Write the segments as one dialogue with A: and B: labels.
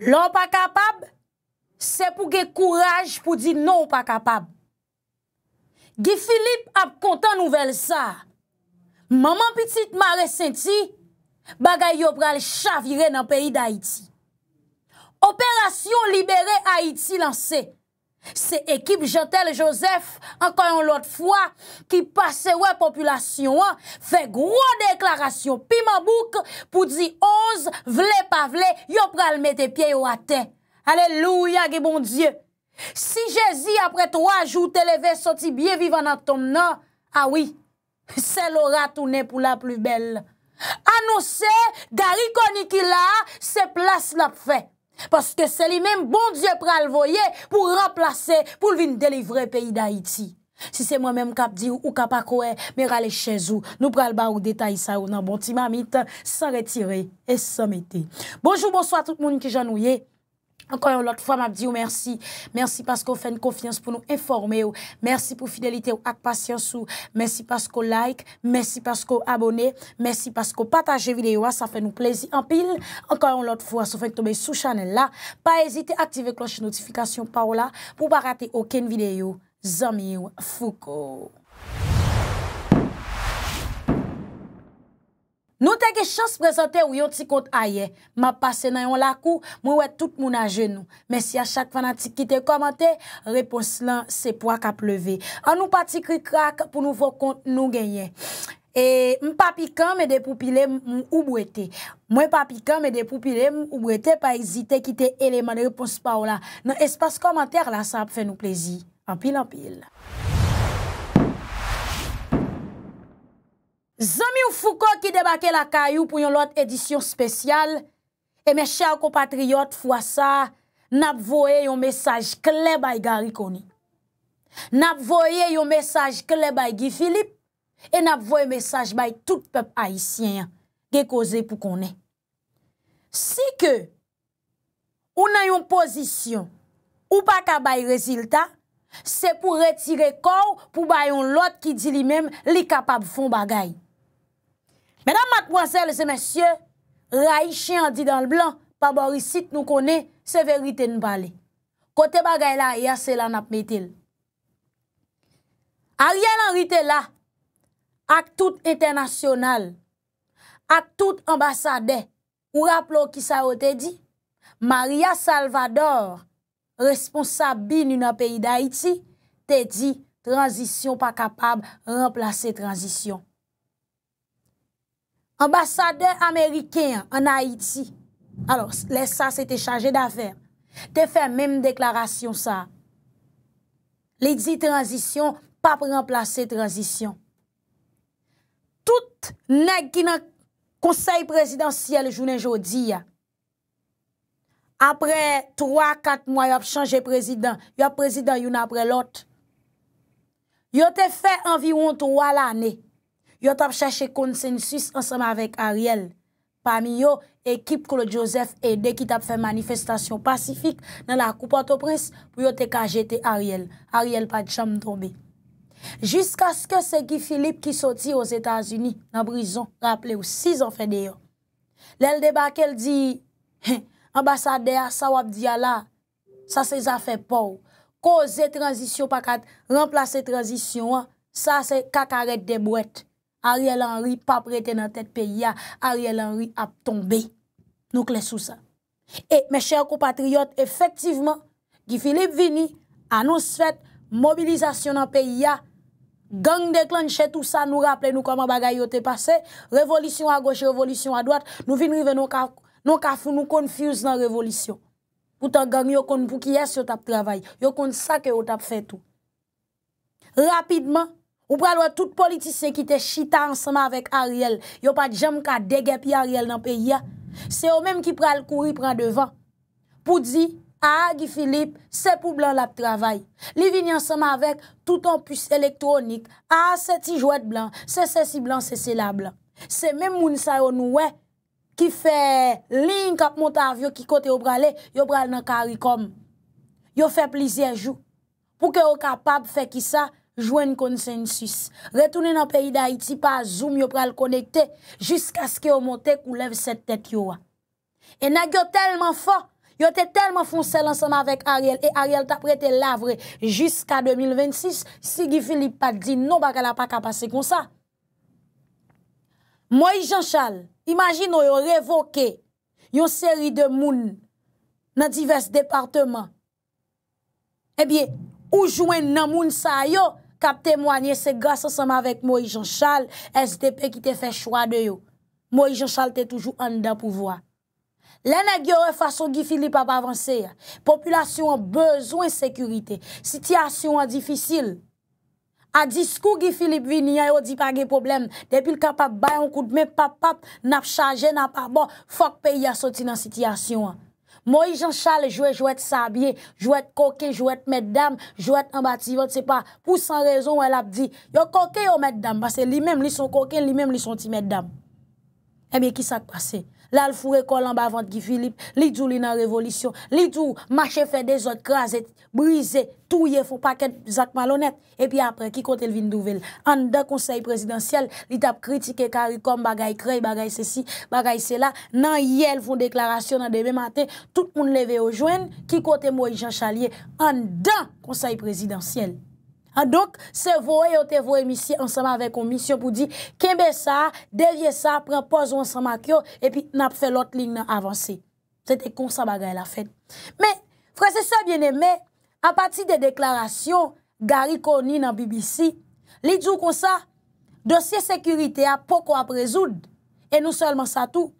A: Loun pa kapab, se pou ge kouraj pou di nou pa kapab. Ge Filip ap kontan nouvel sa, maman pitit ma resenti, bagay yo pral chavire nan peyi da Haiti. Operasyon libere Haiti lanse. Se ekip Jantel Josef, anka yon lot fwa, ki pase wè populasyon an, fè gro deklarasyon pimabouk pou di oz vle pavle yon pral mè te pye yon ate. Aleluya ge bon Diyo. Si jè zi apre 3 jou te leve soti bie vivan an ton nan, awi, se lorat ou ne pou la plu bel. Anose gari koni ki la se plas la pfey. Paske se li men bon die pral voye pou ramplase pou vin dele vre peyi da iti. Si se mwen men kap di ou kap akowe, me rale chezou. Nou pral ba ou detay sa ou nan bon ti mamit, sa retiré e sa meté. Bonjou, bonsoi tout moun ki janouye. Encore une autre fois, m'a dit oh, merci. Merci parce qu'on fait une confiance pour nous informer. Oh. Merci pour fidélité et oh, avec patience. Merci parce qu'on like. Merci parce qu'on abonne, Merci parce qu'on partage vidéo. Ça fait nous plaisir en pile. Encore une autre fois, si vous tomber sous channel là, pas hésiter à activer la cloche de notification pour ne pas rater aucune vidéo. Zami Foucault. Nou teke chans prezante ou yon ti kont aye. Ma pase nan yon lakou, mwen wè tout moun ajen nou. Men si a chak fana ti kite komante, repons lan sepwa ka pleve. An nou pati krikrak pou nou vok kont nou genye. E m papikan me depopile m oubwete. Mwen papikan me depopile m oubwete pa ezite kite eleman repons pa ou la. Nan espas komante la sa ap fè nou plezi. An pil an pil. Zami ou foukou ki debake la kayou pou yon lot edisyon spesyal, e me chè ou kompatriot fwa sa, nap voye yon mesaj kle bay garikoni. Nap voye yon mesaj kle bay Gifilip, e nap voye mesaj bay tout pep ayisyen ya, ge koze pou konen. Si ke ou nan yon posisyon, ou pa ka bay rezilta, se pou retire kou pou bay yon lot ki di li mem li kapab fon bagay. Mèdam matpwansèl se mèsyè, ray chi an di dan l blan, pa borisit nou kone, se verite nou pale. Kote bagay la, ya se lan apmetil. A riyan an rite la, ak tout internasyonal, ak tout ambasade, ou rap lò ki sa o te di, Maria Salvador, responsabili nou nan peyi da iti, te di, tranjisyon pa kapab, remplase tranjisyon. Ambasadeur Ameriken an Haiti, alor lè sa sè te chanje da fèm, te fè mèm deklarasyon sa. Lè di tranjisyon, pa pre-remplase tranjisyon. Tout nèk ki nan konsey prezidansiyel jounen jodi ya. Apre 3-4 mwa yo ap chanje prezidans, yo prezidans yon apre lot. Yo te fè anviron 3 l'anè. yo tap chache konsensus ansama vek Ariel. Pam yo, ekip klo Joseph e de ki tap fe manifestasyon pasifik nan la koupan to pres, pou yo te ka jete Ariel. Ariel pa chanm tombe. Jiska sko se ki Filip ki soti os Etasuni nan brison, rapple ou 6 an fe de yo. Lèl debakel di, ambasade a sa wap di ala, sa se zafen pou. Koze transisyon pa kat remplase transisyon an, sa se kakaret de mwet. Ariel Henry pas prêté dans tête pays Ariel Henry a tombé. Nous sommes sous ça. Et mes chers compatriotes, effectivement, Guy Philippe Vini annonce fait mobilisation dans pays gang déclenché tout ça nous rappelons nous comment bagaille était passé, révolution à gauche, révolution à droite, nous vinn nous ka nous ka nous confuse dans révolution. Pourtant gang yo pour qui est yo tap travail, yo konn ça que yo tap fait tout. Rapidement Ou pral wè tout politisyen ki te chita ansama wèk Ariel, yo pa djam ka degè pi Ariel nan peyi ya. Se yo mèm ki pral kouri pral devan. Pou di, a, Gifilip, se pou blan lap travay. Li vini ansama wèk tout an püs elektronik, a, se ti jwèd blan, se se si blan, se se la blan. Se mèm moun sa yo nou wè, ki fè lin kap montav yo ki kote yo pralè, yo pral nan karikom. Yo fè plizye jou. Pou ke yo kapap fè ki sa, Jwen konsensis. Retounen nan peyi da iti pa, zoom yo pral konekte, jisk aske yo montek ou lev set tete yo a. E nag yo telman fò, yo te telman fonsel ansama vek Ariel, e Ariel ta prete lavre, jisk a 2026, si gifili pak di, non baka la pak a pase kon sa. Moi janshal, imajin yo yo revoke, yo seri de moun, nan divers departement, e eh bie, ou jwen nan moun sa yo, Kap temwanyen se gas asama avèk Moïse Jean Charles, SDP ki te fè chwa de yo. Moïse Jean Charles te toujou an da pouvoi. Lè nè gyorè fason Gi Philippe ap avanse ya. Populasyon an bezwen sekurite. Sityasyon an difisil. A diskou Gi Philippe vi ni a yo di pa gen problem. Depil kap ap bay an kout me pap pap, nap chaje nap ap bo, fok pe ya soti nan sityasyon an. Mo yi jan chale jwe jwet sabye, jwet koke, jwet meddam, jwet amba tivon, se pa pou san rezon wè lap di. Yo koke yo meddam, base li mem li son koke, li mem li son ti meddam. E eh mi ki sak pase? lal fure kolan ba vant gifilip, li djou li nan revolisyon, li djou machefe de zot kraset, brize, touye fou paket zak malonet, epi apre, ki kote lvin douvel, an da konsey presidansyel, li tap kritike karikom bagay krey, bagay sesi, bagay sela, nan yel voun deklarasyon nan debemate, tout moun leve ojwen, ki kote mwen jan chalye, an da konsey presidansyel. Adok, ah, se voe yote voe misi ansama vey komisyon pou di kembe sa, devye sa, pren poz wansama kyo, epi nap fe lot ling nan avanse. Sete konsa bagay la fen. Me, frasesa bieneme, apati de deklarasyon gari koni nan BBC, li djou konsa, dosye sekurite a poko ap rezoud, e nou solman sa tou,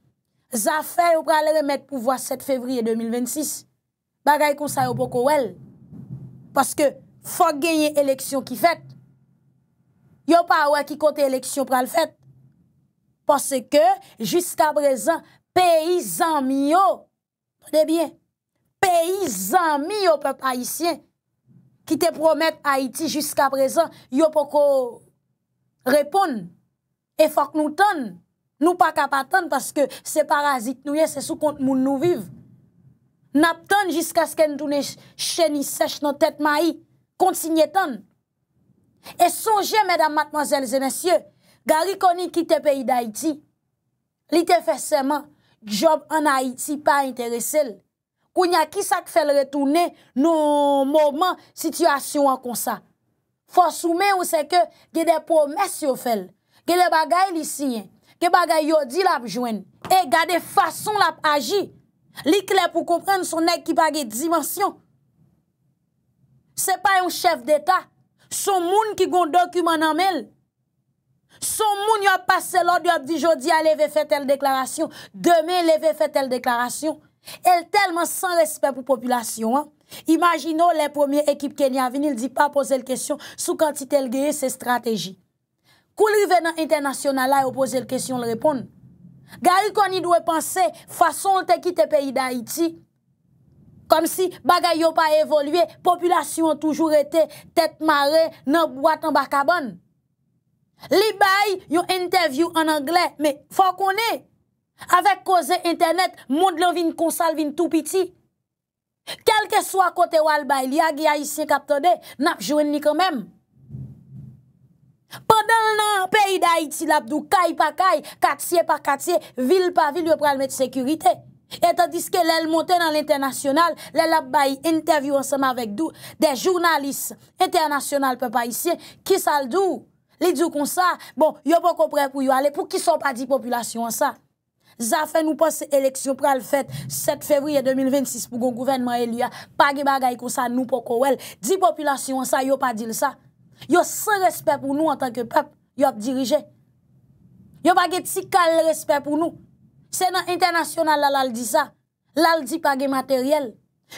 A: zafen ou prale remet pou voa 7 fevriye 2026. Bagay konsa yo poko wel. Paske, fòk genye eleksyon ki fèt. Yo pa wè ki kote eleksyon pral fèt. Pòsè ke, jiska brezan, peyi zanmi yo, pote bien, peyi zanmi yo pèp Haitien ki te promette Haiti jiska brezan, yo pòk repon e fòk nou ton, nou pa kapat ton pòsè ke se parazit nou yè, se sou kont moun nou viv. Nap ton jiska sken tou ne chen yi sech nou tèt ma yi. Konti nye tan. E sonje, medan matman zel zene sye, ga rikoni ki te peyi da iti. Li te fese man, job an a iti pa interesel. Kounya ki sak fel retoune, nou mouman, situasyon an konsa. Fos ou men ou seke, ge de pwomens yo fel. Ge de bagay li syen. Ge bagay yodi la ap jwen. E ga de fason la ap aji. Li kle pou kompren son ek ki pa ge dimensyon. Se pa yon chef d'Etat, son moun ki gon dokumen anmel. Son moun yon pase lò di ap di jodi a leve fe tel deklarasyon. Deme leve fe tel deklarasyon. El telman san respet pou populasyon. Imagino, le premier ekip keny avini, il di pa pose l'kesyon sou kantitel geye se strategi. Kou li venan internasyon alay ou pose l'kesyon l'repon? Gari kon ni dwe panse, fason te ki te peyi da iti, Kom si bagay yo pa evolye, populasyon toujou rete, tet mare nan boatan baka bon. Li bay yo interview an angle, me fok one. Avek koze internet, moun lò vin konsal vin tou piti. Kelke swa kote wal bay, li agi a isye kaptade, nap jwen ni konmem. Podal nan pey da iti labdou, kay pa kay, katsye pa katsye, vil pa vil yo pralme de sekurite. Et tandis ke lèl monte nan l'internasyonal, lèl ap bayi interview anseman vek dou, de jounalis, internasyonal pe pa isye, kis al dou, li djou kon sa, bon, yo pa kompre pou yo ale, pou kis son pa di populasyon an sa. Zafen ou pa se eleksyon pral fèt, 7 fevriye 2026 pou gon gouvenman elu ya, pagi bagay kon sa nou po kowel, di populasyon an sa, yo pa dil sa. Yo se respèp pou nou an tanke pep, yo ap dirije. Yo pa geti kal respèp pou nou. Se nan internasyonal la lal di sa, lal di pa ge materyel.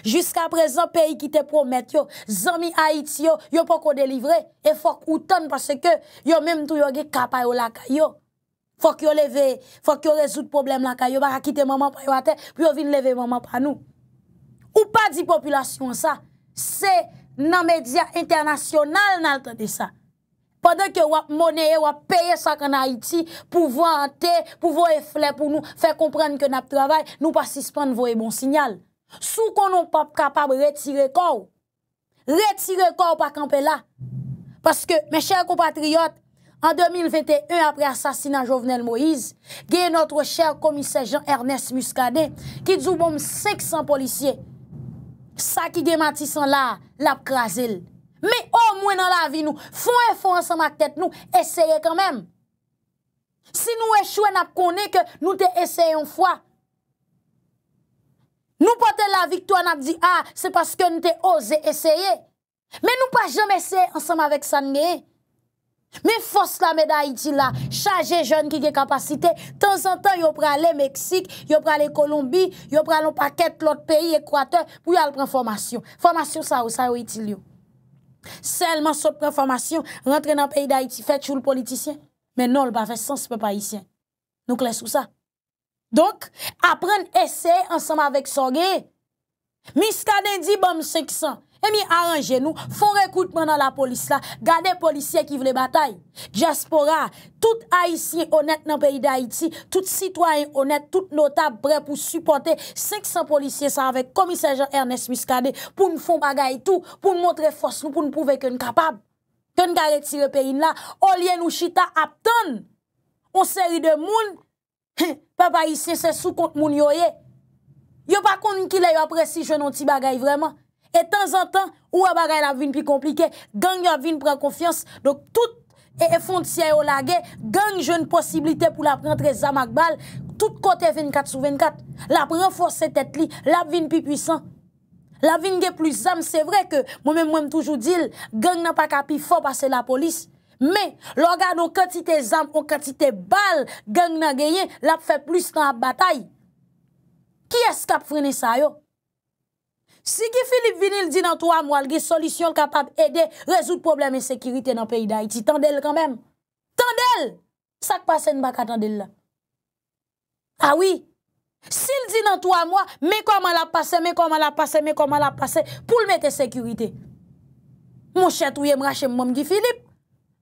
A: Jiska prezant peyi ki te promet yo, zami Haiti yo, yo pa ko delivre, e fok ou ton parce ke yo mem tou yo ge kapay ou lakay yo. Fok yo leve, fok yo rezout problem lakay yo, baka kite maman pa yo ate, pi yo vin leve maman pa nou. Ou pa di populasyon sa, se nan medya internasyonal lal te de sa. pandan ke wap moneye, wap peye sak an Haiti pou vante, pou vwe fle pou nou fe komprende ke nap travay nou pasispan vwe bon sinyal. Sou kon nou pap kapab retire kor, retire kor pa kampe la. Paske, me chèr kompatriot, an 2021 apre asasina Jovenel Moïse, gey notre chèr komise Jean-Ernest Muscadet ki dzou bom sek san polisye, sa ki gey mati san la, lap krasil. Me ou mwen nan la vi nou. Fon e fon ansem ak tet nou. Eseye kanmem. Si nou e chouen ap konen ke nou te eseye an fwa. Nou pote la vikto an ap di a. Se paske nou te oze eseye. Me nou pa jem eseye ansem avek san nge. Me fos la meda iti la. Chaje joun ki ge kapasite. Tan zan tan yo prale Meksik. Yo prale Kolombi. Yo prale an paket lot peyi ekwate. Pou yal pren formasyon. Formasyon sa ou iti liyo. Selman sop konformasyon Rentre nan peyi da iti Fet chou l politisyen Men non l pa fe sens pe pa iti Nou kles ou sa Donk apren ese ansam avek soge Mis ka den di bom seksan E mi aranje nou, fon rekoutman nan la polis la, gade polisye ki vle batay. Djaspora, tout haisyen honet nan peyi da Haiti, tout sitwayen honet, tout notab bre pou suporte, 500 polisye sa avek komise Jean-Ernest Miskade pou nou fon bagay tou, pou nou montre fos nou, pou nou pouve ke nou kapab. Ke nou gare tire peyin la, olye nou chita aptan, ou seri de moun, pe pa isye se sou kont moun yo ye. Yo pa kon yon ki le yo apresi, jenon ti bagay vreman. E tan zan tan, ou a bagay la vin pi komplike, gang yo a vin pren konfians. Dok tout e effont si a yo lage, gang joun posibilite pou la prentre zamak bal, tout kote 24 sou 24, la prent forse tet li, la vin pi pwisan. La vin ge plis zam, se vre ke, mwen mwen mwen toujou dil, gang na pa kapi fo pase la polis. Men, lor gado kati te zam, kati te bal, gang na geye, la pe fe plis tan a batay. Ki eske ap frene sa yo? Si ki Filip vinil di nan to ah a mwa, lge solisyon l kapab ede, rezout probleme sekirite nan peyi da iti, tan del kanmem. Tan del! Sak pase n baka tan del la. Awi, si l di nan to a mwa, me koman la pase, me koman la pase, me koman la pase, pou l mette sekirite. Moun chet ouye m rache m mom di Filip.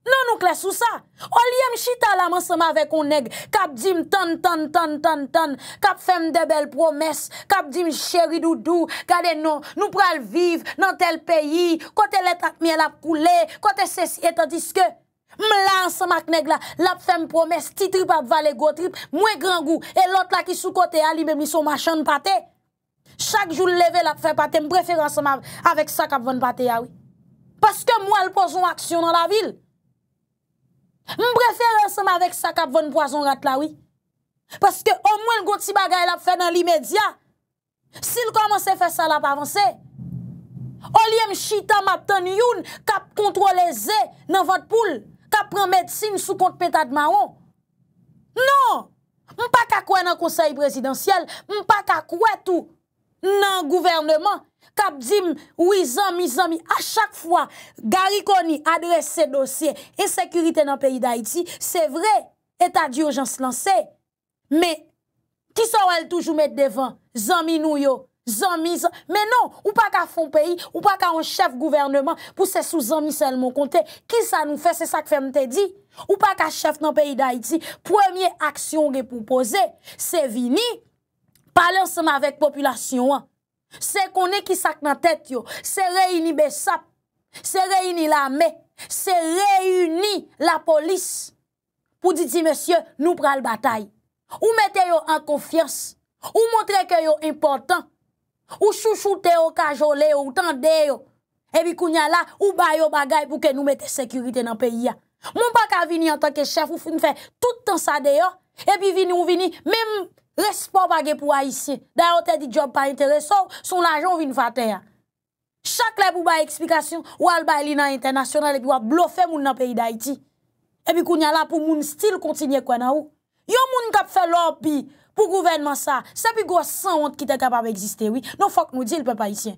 A: Nan nou kles ou sa. O liyem chita la man seman vek ou neg. Kap di m tan tan tan tan tan. Kap fem debel promes. Kap di m cheri doudou. Gade non, nou pral viv nan tel peyi. Kote letak mi el ap koule. Kote ses etadiske. M lan seman k neg la. Lap fem promes. Ti trip ap vale go trip. Mwen gran gou. E lot la ki sou kote a libe mi sou machan pate. Chak joul leve lap fe pate. M preferan seman avek sa kap ven pate awi. Paske mwen l poson aksyon nan la vil. M preferen seman vek sa kap ven boazon rat lawi. Paske o mwen gouti bagay la pou fè nan li medya. Si l komanse fè sa la pou avanse. O li m chita map tan youn kap kontroleze nan vant poul. Kap pren medsine sou kont penta d'ma ou. Non! M pa kakwe nan konsey prezidentiyel. M pa kakwe tou. nan gouvernement, kap di m woui zanmi, zanmi, a chak fwa gari koni adres se dosye e sekurite nan peyi da iti, se vre, eta di ojan se lanse. Me, ki sa wèl toujou met devan, zanmi nou yo, zanmi, zanmi, me non, ou pa ka fon peyi, ou pa ka an chef gouvernement, pou se sou zanmi selman konte, ki sa nou fe, se sa k fe mte di, ou pa ka chef nan peyi da iti, premye aksyon ge pou pose, se vini, Palen seman vek populasyon an. Se konen ki sak nan tèt yo, se reyni besap, se reyni la me, se reyni la polis, pou di di, Monsie, nou pral batay. Ou mette yo an konfians, ou montre ke yo important, ou chouchoute yo, kajole yo, ou tende yo, ebi kounya la, ou bayo bagay pou ke nou mette sekurite nan peyi ya. Moun pa ka vini an tanke chef, ou foun fè toutan sa deyo, ebi vini ou vini, mèm, Respo bagye pou ayisyen, dayo te di job pa interese, sou son lajon vin faten ya. Chak le pou baye eksplikasyon, ou al baye lina internasyonale ki wap blofe moun nan peyi da iti. Ebi kounya la pou moun stil kontinye kwenan ou. Yo moun kap fe lopi pou gouvenman sa, sepi gwa 100 ont ki te kapab eksiste, oui. Non fok nou dil, pe pa isyen.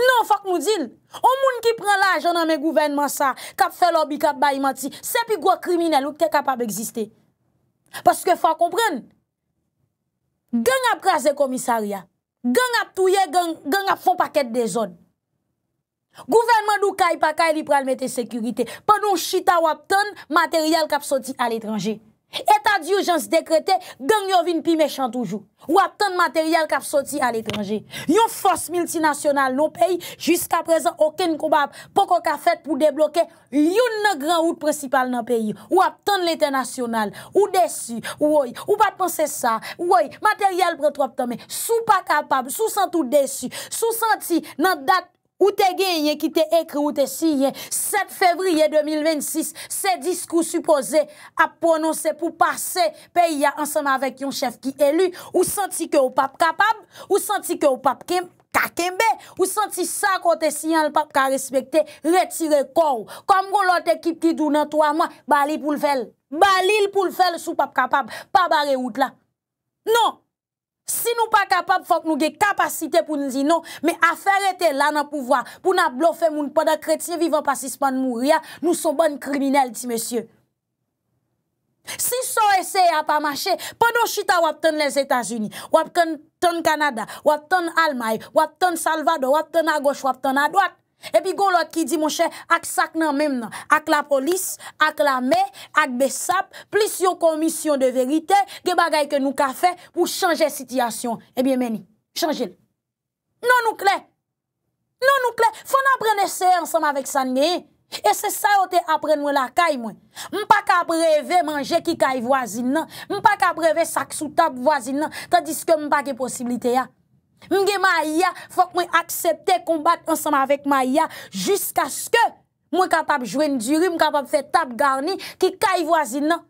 A: Non fok nou dil, ou moun ki pren lajon nan mwen gouvenman sa, kap fe lopi, kap baye manti, sepi gwa krimine lou ki te kapab eksiste, oui. Paske fwa kompren, gen ap raze komisarya, gen ap touye, gen ap fon paket de zon. Gouvernman nou kay pa kay li pralmete sekurite, pa nou chita wap ton materyal kap soti al etranje. Eta di urjans dekrete, ganyo vin pi mechant toujou. Ou ap ton materyal kap soti al etranje. Yon fos multinasyonal, nou peyi, jiska prezen oken koubap, poko ka fet pou deblokè, yon nan gran oud precipal nan peyi. Ou ap ton lete nasyonal, ou desu, ou oy, ou pat pense sa, ou oy, materyal pretrop teme, sou pa kapab, sou sentou desu, sou senti nan dat Ou te gen yen ki te ekri ou te si yen, 7 fevriye 2026, se diskou supose ap prononse pou pase peyi ya ansama vek yon chef ki elu, ou santi ke ou pap kapab, ou santi ke ou pap kembe, ou santi sa kon te si yen l pap ka respekte, retire kou. Kom kon lot ekip ki dounan 3 mwen, bali pou l fel. Bali l pou l fel sou pap kapab, pa bare out la. Non! nou pa kapab fok nou ge kapasite pou nou zi nou, me afer ete la nan pouvoa, pou nan blofe moun pa da kretien vivan pasispan mou ria, nou son bon kriminel ti mesye. Si son ese a pa mache, pa nou chita wap ton les Etats-Unis, wap ton Kanada, wap ton Almai, wap ton Salvador, wap ton a goch, wap ton a dwak, Epi goun lot ki di monshe ak sak nan mem nan, ak la polis, ak la me, ak besap, plisyon komisyon de verite, ge bagay ke nou ka fe pou chanje sityasyon. Epi meni, chanje le. Non nou kle, non nou kle, fon aprene se ansam avek san ngeye. E se sa yo te aprene we la kay mwen. Mpa ka breve manje ki kay vwazin nan, mpa ka breve sak sou tap vwazin nan, tadiske mpa ke posibilite ya. Mge ma aya fok mwen aksepte konbate ansanm avèk ma aya Jusk aske mwen kapap jwen diri, mwen kapap fè tap garni ki kay vwazin nan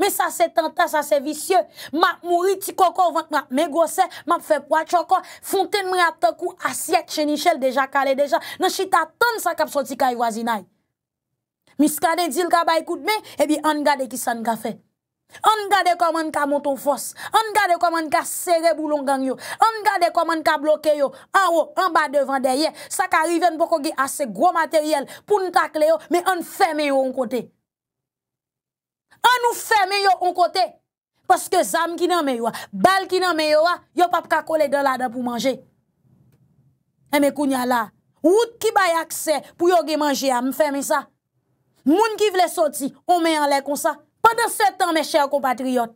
A: Me sa se tenta, sa se visye Ma mouri ti koko vwant ma mè gose, ma fè pwa choko Fonten mwen atoku asyek chenichel deja kale deja Nan chita ton sa kapso ti kay vwazin nan Mis kade dil ka baykoud me, ebi an gade ki san ka fè An gade kom an ka monton fos, an gade kom an ka sere boulon gang yo, an gade kom an ka bloke yo, an ou, an ba devan derye, sa ka riven bokogi ase gwo materyel pou nou takle yo, me an feme yo an kote. An ou feme yo an kote, paske zam ki nan me yo, bal ki nan me yo, yo pap kakole de lada pou manje. E eh, me kounya la, wout ki bay akse pou yo ge manje a mfeme sa, moun ki vle soti, on me an le kon sa. Pendan se tan mè chè akou patriyot,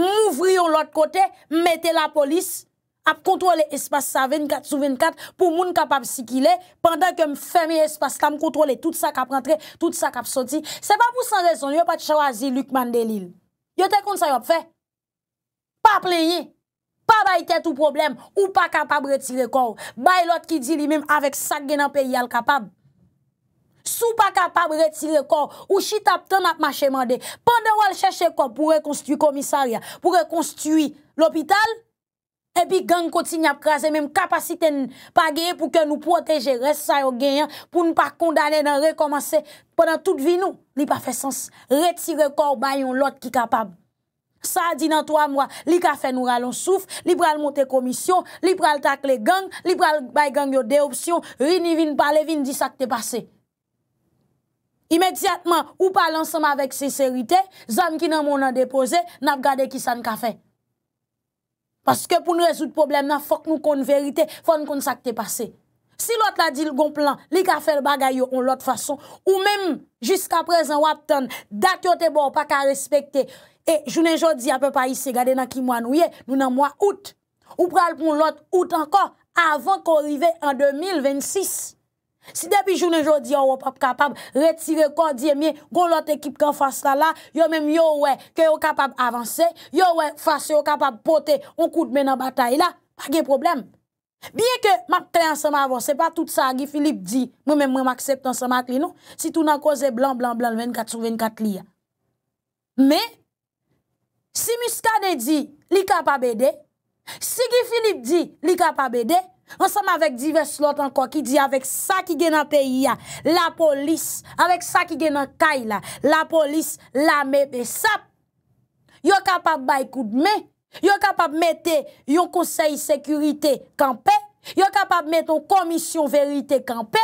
A: mouvriyon lòt kote, mète la polis ap kontrole espas sa 24 sou 24 pou moun kapap si ki le. Pendan ke m fèmè espas ta m kontrole tout sa kap rentre, tout sa kap soti. Se pa pou san rezon, yo pat chawazi Luke Mandelil. Yo te kont sa yo ap fe? Pa pleye, pa bay tè tou problem, ou pa kapap retire kor, bay lòt ki di li mèm avèk sa genan pe yal kapap. sou pa kapab retire kor, ou chi tap tan ap mache mande, pande wale chèche kor pou rekonstitui komisarya, pou rekonstitui l'hopital, epi gang kontin ap krasen, mèm kapasiten pa geye pou ke nou proteje res sa yo genyan, pou nou pa kondane nan rekomansè, pwè nan tout vi nou, li pa fè sens, retire kor bayon lot ki kapab. Sa di nan 3 mwa, li ka fè nou ralonsouf, li pral monte komisyon, li pral takle gang, li pral bay gang yo de opsyon, ri ni vin pale vin di sa k te pase. imediatman ou pal ansama vek seserite, zan ki nan moun nan depose, nap gade ki san ka fe. Paske pou nou rezout problem nan, fok nou kon verite, fok nou kon sakte pase. Si lot la di lgon plan, li ka fe l bagay yo, ou lot fason, ou menm, jiska prezen wap tan, dat yo te bo, pa ka respekte, e, jounen jodi, apè pa isi gade nan ki mwan ouye, nou nan mwan out, ou pral pou lot out anko, avan kon rive an 2026. Si debi joun e joun di yo wop ap kapab retire kondye mi, goun lot ekip kan fasa la, yo mèm yo wè ke yo kapab avanse, yo wè fase yo kapab pote ou kout mè nan batay la, pa gen problem. Biye ke mak kren anseman avanse, pa tout sa a gi Filip di, mèm mèm aksept anseman kren nou, si tou nan koze blan blan blan 24-24 li ya. Mè, si miskade di, li kapab ede, si gi Filip di, li kapab ede, Ansem avèk divers lot ankon ki di avèk sa ki gen an peyi ya, la polis, avèk sa ki gen an kay la, la polis la mèpè sap. Yo kapap bay koud mè, yo kapap mète yon konsey sekurite kanpe, yo kapap mète yon komisyon verite kanpe,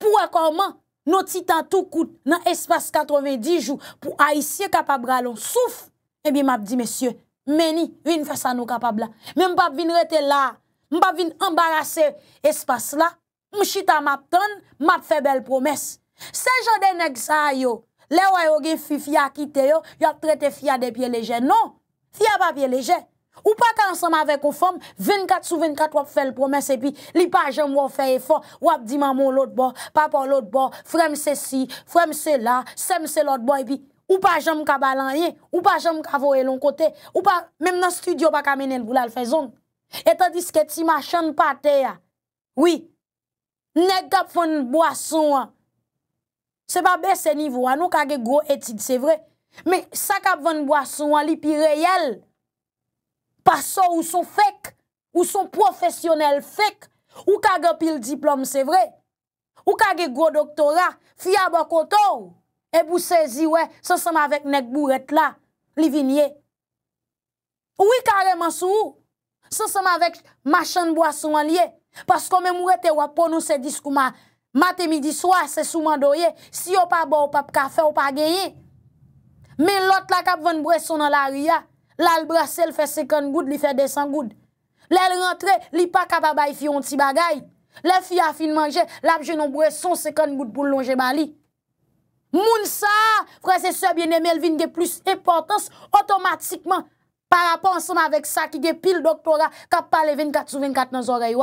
A: pou akoman nou titan tou koud nan espas 90 jou pou a isye kapap galon souf. Ebi eh map di mèsyè, meni, yon fè sa nou kapab la. Mèm pap vin rete la, Mpa vin embarase espas la, mchita map ton, map fe bel promes. Se jode nek sa yo, lewayo gen fi fya ki te yo, yo ak trete fya de pie leje. Non, fya pa pie leje. Ou pa kansan ma vek ou fom, 24 sou 24 wap fe l promes epi, li pa jom wap fe efo, wap di mamo lout bo, pa po lout bo, frem se si, frem se la, sem se lout bo epi. Ou pa jom kaba lanye, ou pa jom kavo e lon kote, ou pa menm nan studio baka menel boulal fe zon. E ta diske ti machan patè ya. Oui. Nèk kapvan boason an. Se ba bè se nivou an. Ou kage gro etid, se vre. Me, sa kapvan boason an, li pi reyel. Paso ou son fek. Ou son profesyonel fek. Ou kage pil diplom, se vre. Ou kage gro doktora. Fia bakotor. E pou sezi, wè. San seman avèk nèk bouret la. Li vinye. Ou wè kareman sou ou. Se seman vek machan bwason an liye. Pas kon men mwete wap ponon se dis kouman. Mate midi swa se souman doye. Si yo pa bo ou pa pa kafe ou pa geye. Men lot la kap ven bre son nan la ria. La l brase l fe sekon goud li fe desen goud. Le l rentre li pa kap aba y fi yon ti bagay. Le fi yon fi yon manje. Lap jenon bre son sekon goud pou lonje man li. Moun sa fre se sebyen e Melvin de plus importans otomatikman. Par rapport ensemble avec ça, qui est pile doctorat, qui parlé 24 sur 24 dans oreilles.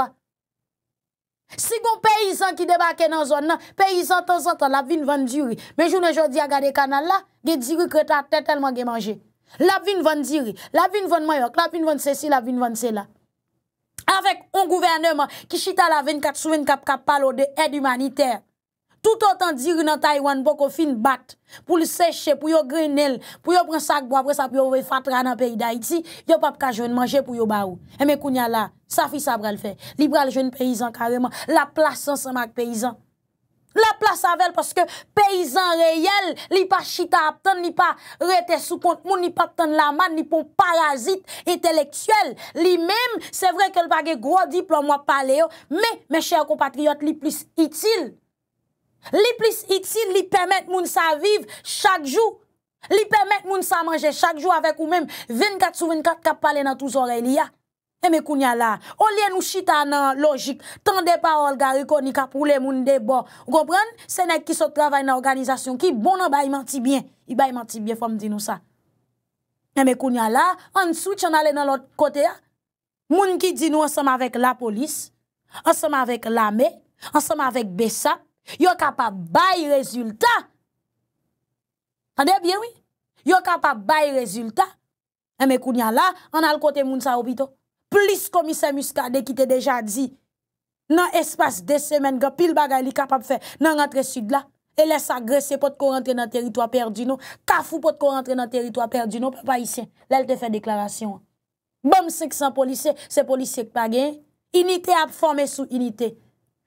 A: Si un paysan qui débarque dans zone, paysan temps en temps, la vie vendre du riz. Mais journée aujourd'hui, regardez canal là, des du riz que ta tête tellement gen manger. La vie vend du riz, la vin vendre mayoc, la vin vendre ceci, la vin vendre cela. Avec un gouvernement qui chita la 24 sur 24 qui parle de l'aide humanitaire. Tout an tan diri nan Taywan, bo ko fin bat pou eh, li seche, pou yo grenel, pou yo pren sak bo apre sa, pou yo ve fat rana peyi da iti, yo pap ka jwen manje pou yo barou. E men kounya la, sa fi sa bral fe. Li bral jwen peyizan kareman. La plasan sa mak peyizan. La plasan vel, paske peyizan reyel, li pa chita aptan, li pa rete sou kont moun, li pa aptan laman, ni pon parazit eteleksyel. Li men, se vre ke l pa ge gro diplom wap pale yo, me, me chèr kompatriot li plus itil. Li plis iti li pemet moun sa viv chak jou Li pemet moun sa manje chak jou avèk ou mèm 24 sou 24 kap pale nan touz ore li ya Eme kounya la O liye nou chita nan logik Tan de parol gari koni kap roule moun de bo Gopren? Senèk ki sot travay nan organizasyon ki Bonan ba yi manti bien Yi ba yi manti bien fòm di nou sa Eme kounya la An sou chan ale nan lot kote ya Moun ki di nou ansem avèk la polis Ansem avèk la me Ansem avèk besa Yo capable bail résultat. Attendez bien oui. Yo capable bail résultat. Et eh, mes kounya là, on a le côté moun sa obito. Plus commissaire Muscade qui t'a déjà dit dans espace de semaines, il pile bagay li capable faire nan rentrée sud là. Et laisse agresser pour qu'on rentre dans territoire perdu non. Kafou pour qu'on rentre dans territoire perdu non, papa ici. Là, il te fait déclaration. Bon, 500 policiers, c'est policiers qui pas Unité a formé sous unité.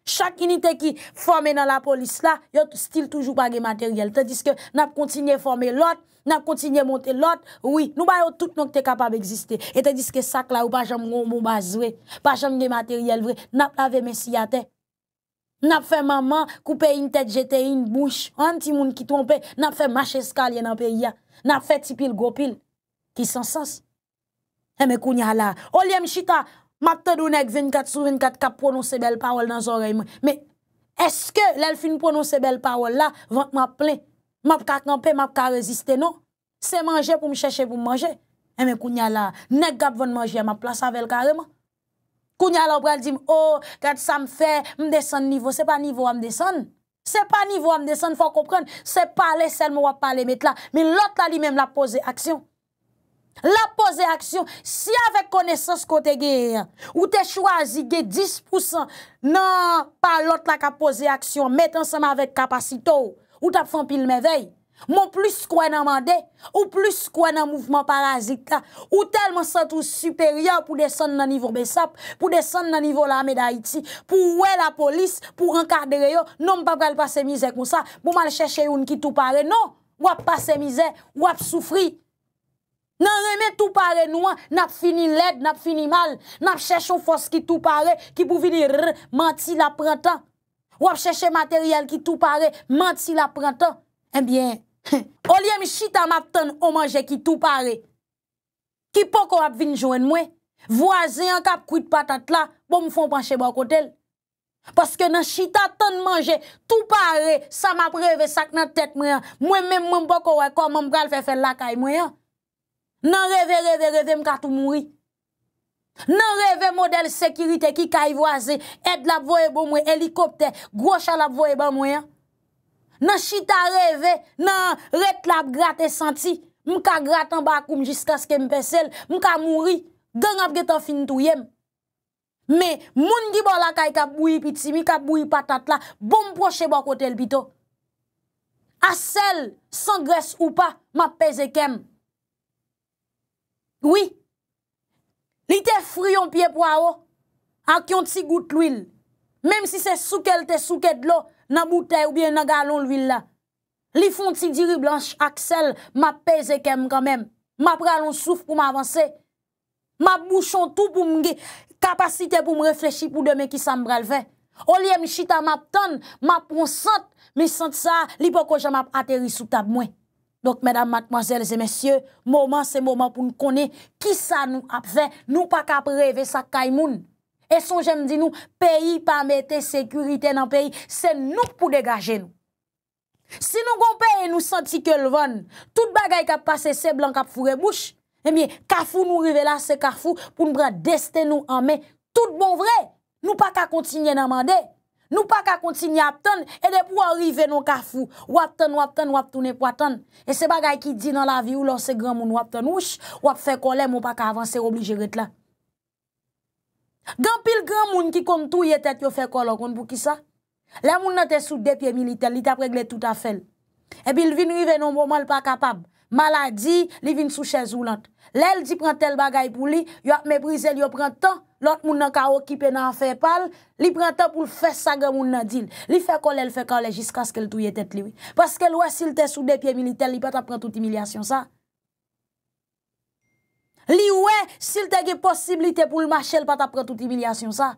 A: Chakini te ki forme nan la polis la, yo stil toujou bagye materyel. Te diske nap kontinye forme lot, nap kontinye monte lot, oui. Nou bayo tout nou te kapab egziste. E te diske sak la ou pajam ronmou bazwe, pajam demateryel vwe, nap lave mesyate. Nap fe maman, koupe yin tet jeten yin bouch, an ti moun ki tonpe, nap fe mache skalye nan pe ya. Nap fe tipil gopil, ki san sens. E me kounya la, olye mchita. pas Dounek 24 sur 24 qui a prononcé belle parole dans l'oreille oreille. Mais est-ce que l'elfine prononcer belle parole là, vent m'a plein, m'a ne camper, pas résister non? C'est manger pour me chercher pour manger. Et eh, mais kounya là, nèg gap vont manger ma place avec carrément. Kounya là va dire "Oh, regarde ça me fait, me descendre niveau, c'est pas niveau à me Ce C'est pas niveau à me il faut comprendre. C'est parler seulement pas parler mettre là, mais l'autre là lui-même la posé action. La poze aksyon, si avek konesans kote ge, ou te chwazi ge 10% nan palot la ka poze aksyon, met ansama avek kapasito ou tap fon pil mevey, moun plis kwen nan mande ou plis kwen nan mouvman parazita ou telman satou superior pou deson nan nivou besap, pou deson nan nivou la ame da iti, pou wè la polis, pou renkardere yo, non m pa brel pase mize kon sa, pou mal chèche yon ki tou pare, non, wap pase mize, wap soufri, Nan reme tou pare nou an, nap fini led, nap fini mal. Nap chèche ou fòs ki tou pare, ki pou vini rr, manti la printan. Ou ap chèche materyal ki tou pare, manti la printan. Enbyen, eh olye mi chita map ton o manje ki tou pare. Ki poko ap vinjouen mwen, vwa zi an kap kou di patat la, pou mou fon panche bako tel. Paske nan chita ton manje, tou pare, sa map revè sak nan tèt mwen. Mwen men mwen poko wè kon mwen pral fè fè lakay mwen an. Nan revè, revè, revè, mka tou mouri. Nan revè model sekirite ki kaivwaze, ed lab voye ba bon mwen, elikopte, grosha lab voye ba bon mwen. Nan chita revè, nan ret lab gratè senti, mka gratan bakoum jiskas kem pesel, mka mouri, gen ap geto finitou yem. Me, moun gibo lakay ka boui pitimi, ka boui patatla, bom proche bakotel pito. A sel, san gres ou pa, map peze kem. Oui, li te fri yon pie po a o, ak yon ti gout l'huil. Mem si se soukel te souket lo, nan boutè ou bien nan galon l'huil la. Li fon ti diri blanche ak sel, ma peze kem kamem. Ma pralon souf pou ma avanse. Ma bouchon tou pou mge kapasite pou mreflechi pou deme ki sa mbrelve. Oliye mi chita ma ton, ma pon sot, mi sot sa, li po koja ma ateris sou tab mwen. Donk, mèdam matmazèl zè mèsyè, mouman se mouman pou nou konè ki sa nou ap fè, nou pa ka preve sa kaimoun. E son jèm di nou, peyi pa metè sekurite nan peyi, se nou pou degajè nou. Se nou goun peyi nou senti ke lvan, tout bagay ka pase se blan ka fure mouch, e eh miye, kafou nou rive la se kafou pou nou bra deste nou anmen tout bon vre, nou pa ka kontinye nan mandè. Nou pa ka kontin ya aptan, e de pou wap rive nou ka fou. Wap tan, wap tan, wap toune pou wap tan. E se bagay ki di nan la vi ou lor se gran moun wap tan ouch, wap fe kolè moun pa ka avanse oblijerit la. Gan pil gran moun ki kon tou ye tet yo fe kolè, kon pou ki sa? La moun nan te sou depye militel, li tap regle tout a fel. E bil vin rive nou mouman l pa kapab. Maladi, li vin sou chèz ou lant. Le l di prantel bagay pou li, yo ap me brisel yo prantan. Lot moun nan ka wakipen nan fe pal, li prentan pou l'fes sa gen moun nan dil. Li fe kole, li fe kole, jiskas ke l touye tet liwi. Paske l wè sil te sou depye militer, li pat apren tout imilyasyon sa. Li wè sil te ge posibilite pou l machel, pat apren tout imilyasyon sa.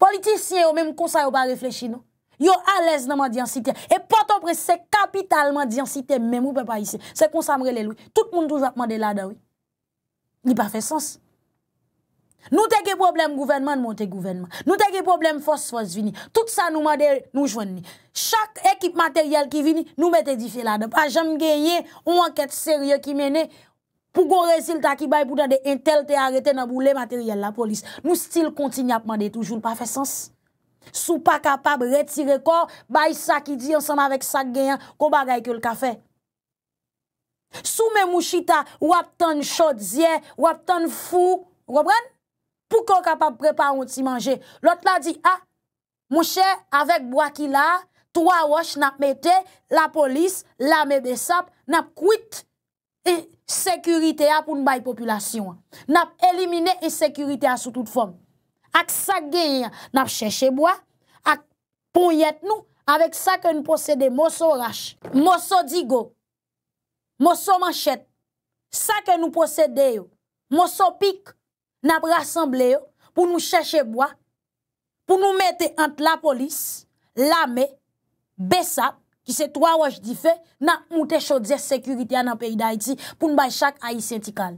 A: Politisyen yo mèm konsa yo pa reflechi nou. Yo alèz nan man di ansite. E potan prese kapital man di ansite mèm ou pe pa isi. Se konsamre lè lwi, tout moun tou jatman de lada wè. Ni pa fè sens. Nou teke problem gouvenman, moun teke gouvenman. Nou teke problem fos fos vini. Tout sa nou madè nou jwen ni. Chak ekip materyel ki vini, nou mète di fè la do. A jèm genye, ou anket serye ki mène, pou gò rezil ta ki bay pou dan de intel te arete nan bou le materyel la polis. Nou stil kontin ap madè toujoul pa fè sens. Sou pa kapab retire kor, bay sa ki di ansanm avèk sa genyan, kou bagay kèl ka fè. Sou mè mouchita, wap tan chod zye, wap tan fou, wap renn? pou kon kapap prepa an ti manje. Lot la di, a, ah, mouche, avek bwa ki la, towa wosh, nap mette, la polis, la me besap, nap kwit, e, sekurite a pou n'bay populasyon. Nap elimine, e, sekurite a sou tout fom. Ak sa genyen, nap chèche bwa, ak ponyet nou, avek sa ke nou posede, moso rash, moso digo, moso manchet, sa ke nou posede yo, moso pik, nap rassembleyo pou nou chèche bwa, pou nou mette ant la polis, lame, besap, ki se towa waj di fe, nan moutè chodze sekurite an an peyi da iti, pou nou bay chak ayi sentikal.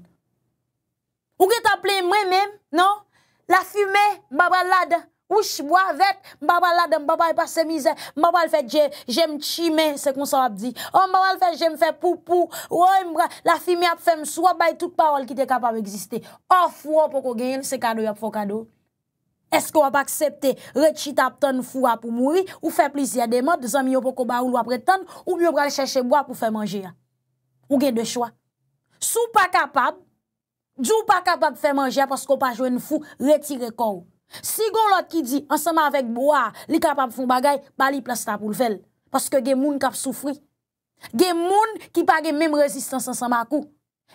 A: Ou ke taple mwen men, non? La fume, mba balade. Ou chibwa vet, mbaba la dem, mbaba e pa se mize, mbaba le fe dje, jem chime, se kon sa wap di. Ou mbaba le fe jem fe poupou, ou ou mbra, la fime ap fem sou, wap bay tout parol ki te kapam egziste. Ou fwo pou ko gen, se kado yop fwo kado. Eske wap aksepte rechit ap ton fwa pou mouri, ou fe plizye demot, zan miyo pou ko ba ou lwa pretan, ou miyo pral cheshe bwa pou fe manje ya. Ou gen de chwa. Sou pa kapab, djou pa kapab fe manje ya, paskou pa jwen fwo, rechit rekorou. Si gon lot ki di ansama vek bo a li kap ap foun bagay, pa li plas ta pou lvel. Paske gen moun kap soufri. Gen moun ki pa gen menm rezistans ansama kou.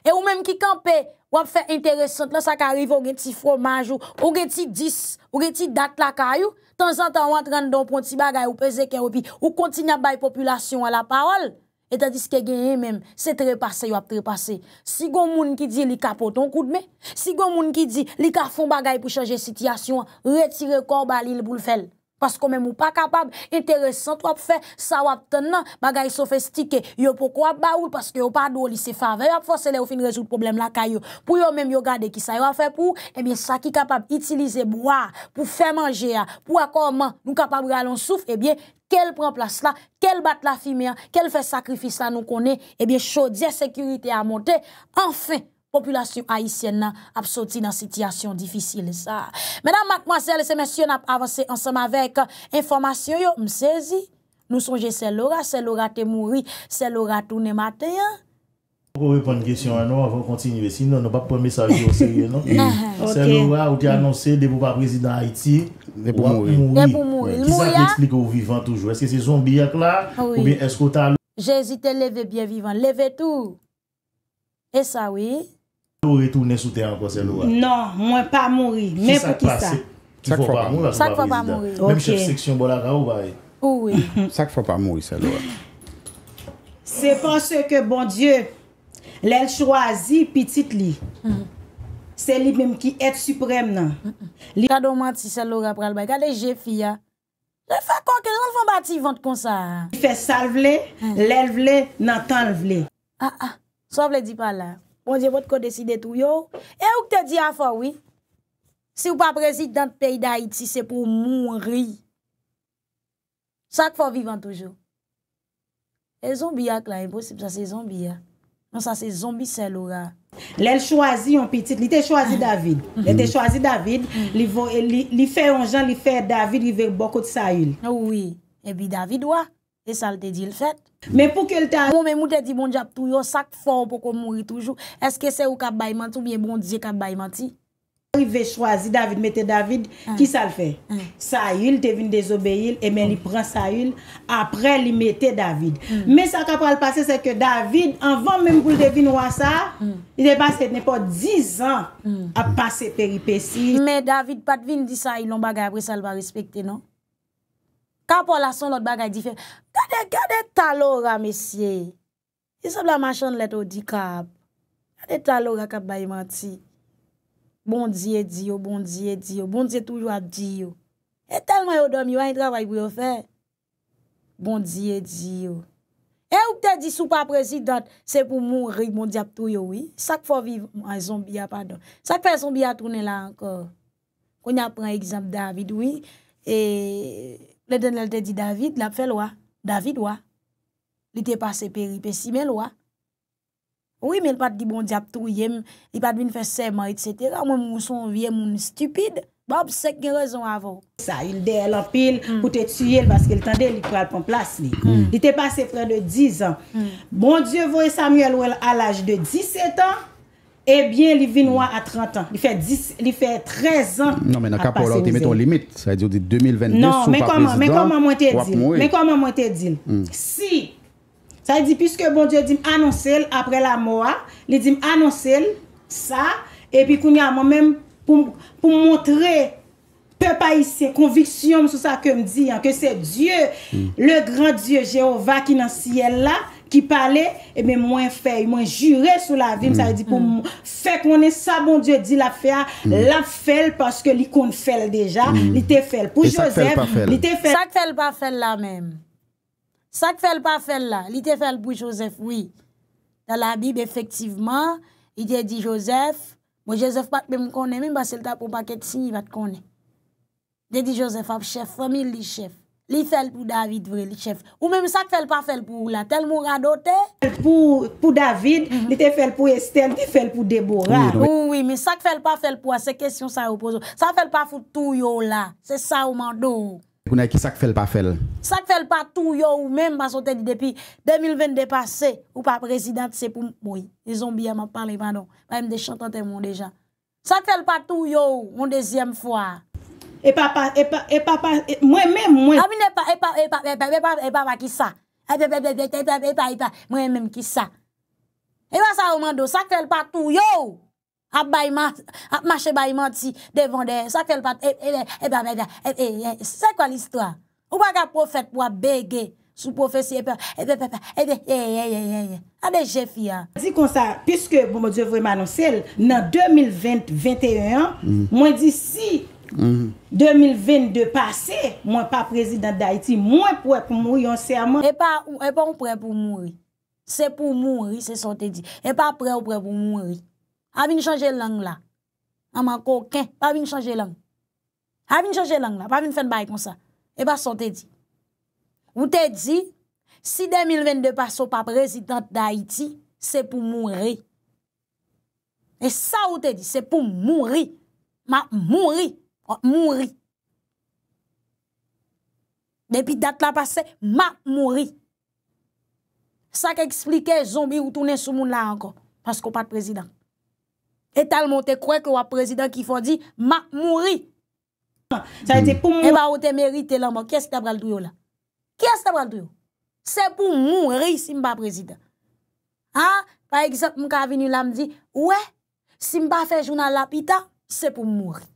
A: E ou menm ki kanpe wap fe interesant. Lasa ka arrivo gen ti fromaj ou gen ti dis, ou gen ti dak la kayou. Tan zan tan want rande don pon ti bagay ou peze ken wopi. Ou kontina bay populasyon wala parol. Etadis ke genye menm, se trepase yo ap trepase. Si gon moun ki di li ka poton koudme, si gon moun ki di li ka fon bagay pou chanje sityasyon, retire kor balil bou lfel. parce que même ou pas capable intéressant toi faire ça ou attendre bagay sophistiqué yo pourquoi baoul parce que yo pas doli c'est faveur force les fin résoudre problème la pour eux même yo qui ça yo faire pour et eh bien ça qui capable utiliser bois pour faire manger ah, pour comment nous capable rallon souffle et eh bien quelle prend place là quel bat la fumée ah, qu'elle fait sacrifice là nous connaît et eh bien chaudière sécurité à monter enfin population haïtienne a sorti dans situation difficile ça. Mesdames, mademoiselles et messieurs, n'a avancé ensemble avec information yo m'saisi. Nous songez c'est Laura, c'est Laura te mouri, c'est Laura tourner matin. Hein.
B: Pour répondre à une question avant de continuer, sinon nous pas prendre message au sérieux non. Eh, eh, eh. C'est Laura qui a annoncé le pouvoir président Haïti. Des pour mourir. mourir. Qui ça explique aux vivants toujours Est-ce que c'est zombie là ah ou bien est-ce que
A: tu lever bien vivant, lever tout. Et ça oui. Non, mwen pa mouri, men pou ki sa.
C: Sak
B: fwa pa
D: mouri,
A: ok. Sak
C: fwa pa mouri se loura.
A: Se pon se ke bon dieu, lèl chwazi pitit li. Se li mèm ki et suprèm nan. Kado manti se loura pral bay, kade je fi ya? Lèl fwa konke, lèl fwa bati vant kon sa. Fè sal vle, lèl vle, nan tan vle. A, ah, a, ah. sal vle di pala. Bon, jè vot kon deside tou yo. E ou k te di a fwa wè? Si ou pa prezid dan te peyi da Haiti, se pou moun ri. Sak fwa vivan toujou. E zombi ak la, e posib sa se zombi ya. Non, Nan sa se zombi se loura. Lèl chwazi yon pitit, lèl te chwazi David. Lèl te chwazi David, lèl fè yon jan, lèl fè David, lèl fè yon bokot sahil. Ou wè, e bi David wè. E sa l te di l fet. Men pou ke l ta... Mou men mou te di moun djap tou yo sak faw pou kon mouri toujou. Eske se ou kap bayman tou, mi e moun diye kap bayman ti? Vi ve chwazi David, mette David, ki sa l fe? Sayil te vin dezobeil, e men li pran Sayil, apre li mette David. Men sa ka pral pase se ke David, anvan men mou te vin wa sa, li te pase te ne po 10 an ap pase peripeci. Men David pat vin di Sayil, non bagay apre sa l va respekte, non? Ka pa la son lot bagay di fe... Gade talor a mesye. Disab la machan leto di kab. Gade talor a kab bay mati. Bondi e diyo, bondi e diyo, bondi e toujwa diyo. E telman yo domi yo a yon travay pou yo fe. Bondi e diyo. E ou pte di soupa prezidant se pou moun rig bondi ap touyo, oui? Sak fò viv an zombi ap adon. Sak fò zombi ap toune la ankor. Konya ap pran egzamp David, oui? E le den lalte di David la ap fel wak. David wè, li te pase peripe simèl wè. Ou imè l pat di bon diap tou yèm, li pat bin fè seman, et sètera. Mwen moun son vye moun stupide, bab sek gen rezon avon. Sa, il de mm. l apil, koute tsu yèl, baske l tande li pral pon plas li. Mm. Li te pase frè de 10 an. Mm. Bon dieu, voye Samuel wèl alaj de 17 an. Ebyen eh li vinwa non, non, hmm. bon a 30 an, li fe 13 an a pase ouze. Nan men a ka pou la ou te meton
C: limit, sa e di ou di 2022 sou pa prezident, wap mwen. Nan men kon man mwen te din, men kon man
A: mwen te din. Si, sa e di pwiske bon Diyo di m'anonsel apre la mwa, li di m'anonsel sa, epi koun ya mwen men pou mwontre pe paise konviksiyon sou sa kem di, ke se Diyo, hmm. le gran Diyo Jehova ki nan siyella, qui parlait, et eh bien moins fait, moins juré sur la vie, ça veut dire pour mm. fait qu'on est ça, bon Dieu dit la ah, mm. la fait parce que l'icône fait déjà, il mm. te fait. Pour Joseph, il était fait. Ça fait pas fait là même. Ça fait pas fait là, il te fait pour Joseph, oui. Dans la Bible, effectivement, il dit Joseph, moi Joseph pas même connaît, même parce qu'il t'a pour paquet signe, il va te connaître. Il dit Joseph, ah, chef, famille, chef li fait pour David vrai, le chef. Ou même, ça ne pas fait pour la, tel radoté Pour pour David, il -hmm. fait te fait pour Estelle, il fel fait pour Oui, oui, oui, mais ça fait pas le pour Ces question ça repose. Ça fait pas pas tout yo là, c'est ça ou mando.
C: qui ça sak pas fait
A: ça Ça pas pas tout yo ou même parce que depuis 2022 passé ou pas président c'est pour oui, les zombies m'en parler pardon. Même des chanteurs mon déjà. Ça fait pas tout yo, une deuxième fois. E pa pa, e pa pa, mwen men mwen. Amine, e pa, e, e pa, e pa, e pa, e pa, mwen men mwen ki sa. Ewa sa ouman do, sakrel patou yo. A bay mat, ap mache bay mat si devon de, sakrel patou. E pa, e pa, e pa, e pa, e pa, e pa. E se kwa l'histoire? Ou pa ka profet wap bege sou profet si e pa, e pa, e pa, e pa. E, e, e, e, e, e, e. A de je fi ya. Di kon sa, piske mwen bon, bon diye vwe manonsel, nan 2021, mm. mwen di si... 2022 passe mwen pa prezident da iti mwen pou ek moun yon serman e pa ou pre pou moun ri se pou moun ri se son te di e pa pre ou pre pou moun ri avin chanje lang la avin chanje lang la avin chanje lang la e pa son te di ou te di si 2022 passe ou pa prezident da iti se pou moun ri e sa ou te di se pou moun ri moun ri Oh, mouri. Depi dat la pase, ma mouri. Sa ke eksplike, zombi ou toune sou moun la ankon, pasko pat prezident. Etal mou te kwek wap prezident ki fò di, ma mouri. E eh ba ou te merite lan mò, kyes te bral duyo la? Kyes te bral duyo? Se pou mouri Simba prezident. Ha? Fa eksept mou ka avini la mdi, ouè, Simba fe jounan la pita, se pou mouri.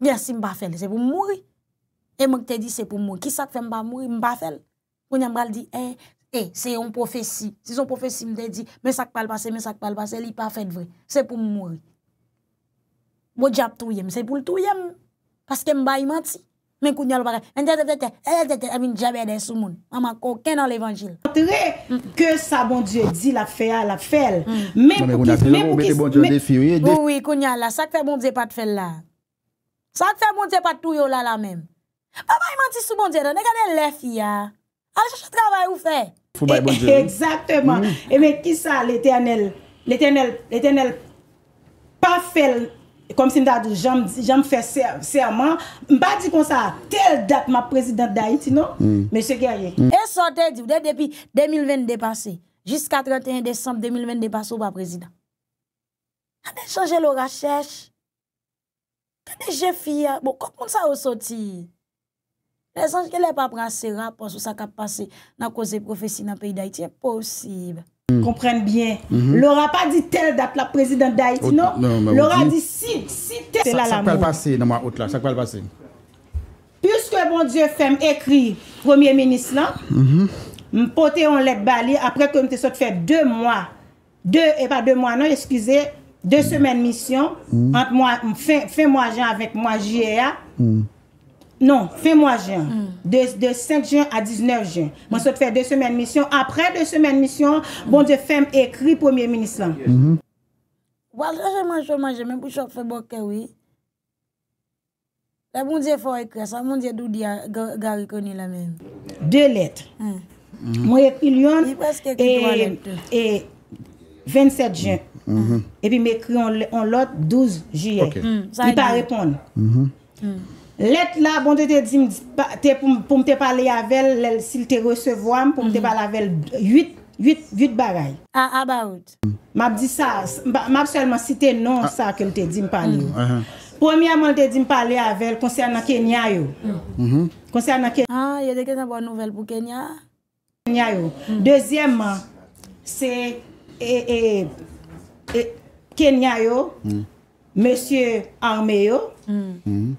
A: Mwen se mba fel, se mba mwoy. E mwen te di se mpou mwoy. Ki sak fe mba mwoy mba fel? Kounan mbal di, e, e, se yon profesi. Se yon profesi mwen te di, mwen sak pal pase, mwen sak pal pase, li pa fel vre. Se mpou mwoy. Mwen di ap touyem, se mpou l touyem. Paske mba imati. Men kounan lware. E te te te te, e te te te, e min di abe den sou moun. A man kon kenan l evanjil. Kounan te di, ke sa bon di di la fel, la fel. Men pou ki... Mwen kounan te di, konan te di bon di Sa te fè bontè patou yo la la mèm. Pa bay manti sou bontè dan, ne gade lè fia. Alè chè chè travay ou fè. Bon Eksaktèman. E men ki mm. eh, sa l'Eternel. L'Eternel, l'Eternel. Pa fèl, kom si mda di, jan m fè serman. Mba di kon sa tel dat ma prezident da iti, non? Mè se gèryè. E sote di, vde depi 2020 depase. Jis 81 desant 2020 depase ou ba prezident. A de chanje lora chèche. Nè jè fia, bon kon sa ou soti? Mè sanj ke lè pa prase rapos ou sa ka pase nan kose profesi nan peyi da iti, e posib. Komprenn bien, hmm. lora pa di tel dap la prezidant da iti, non? non, non lora di si, si tel. Sak pal
C: pase nan mwa out la, sak pal pase.
A: Piske bon dje fèm ekri, premier menis lan, mpote mm-hmm. yon let bali apre komite sot fè dè mwa, dè e pa dè mwa nan, eskize, De semen misyon, fè mwa jen avèk mwa jie ya. Non, fè mwa jen. De 5 jen a 19 jen. Mwen sot fè de semen misyon. Apre de semen misyon, bon de fèm ekri pwemye meniswa. Wal jen mwen fè mwa jen, mwen pou chok fè bok kè wè. La bon de fò ekre, sa bon de doudi a gari koni la men. De let. Mwen ekri lyon e 27 jen. E pi mèkri an lot 12 jye. I pa reponde. Let la, bon te te djim, pou m te pale avel, si l te resevo am, pou m te pale avel, 8 bagay. Ah, about. M ap di sa, m ap selman si te non sa ah. ke l te djim hmm. pale yo. Uh-huh. Premier man l te djim pale avel, konsey an a Kenya yo.
D: Mm-hmm.
A: Mm-hmm. Ah, yon deke nan bo an nouvel pou Kenya. Kenya yo. Dezyem man, se... Kenya yo, monsieur Arméo, yo,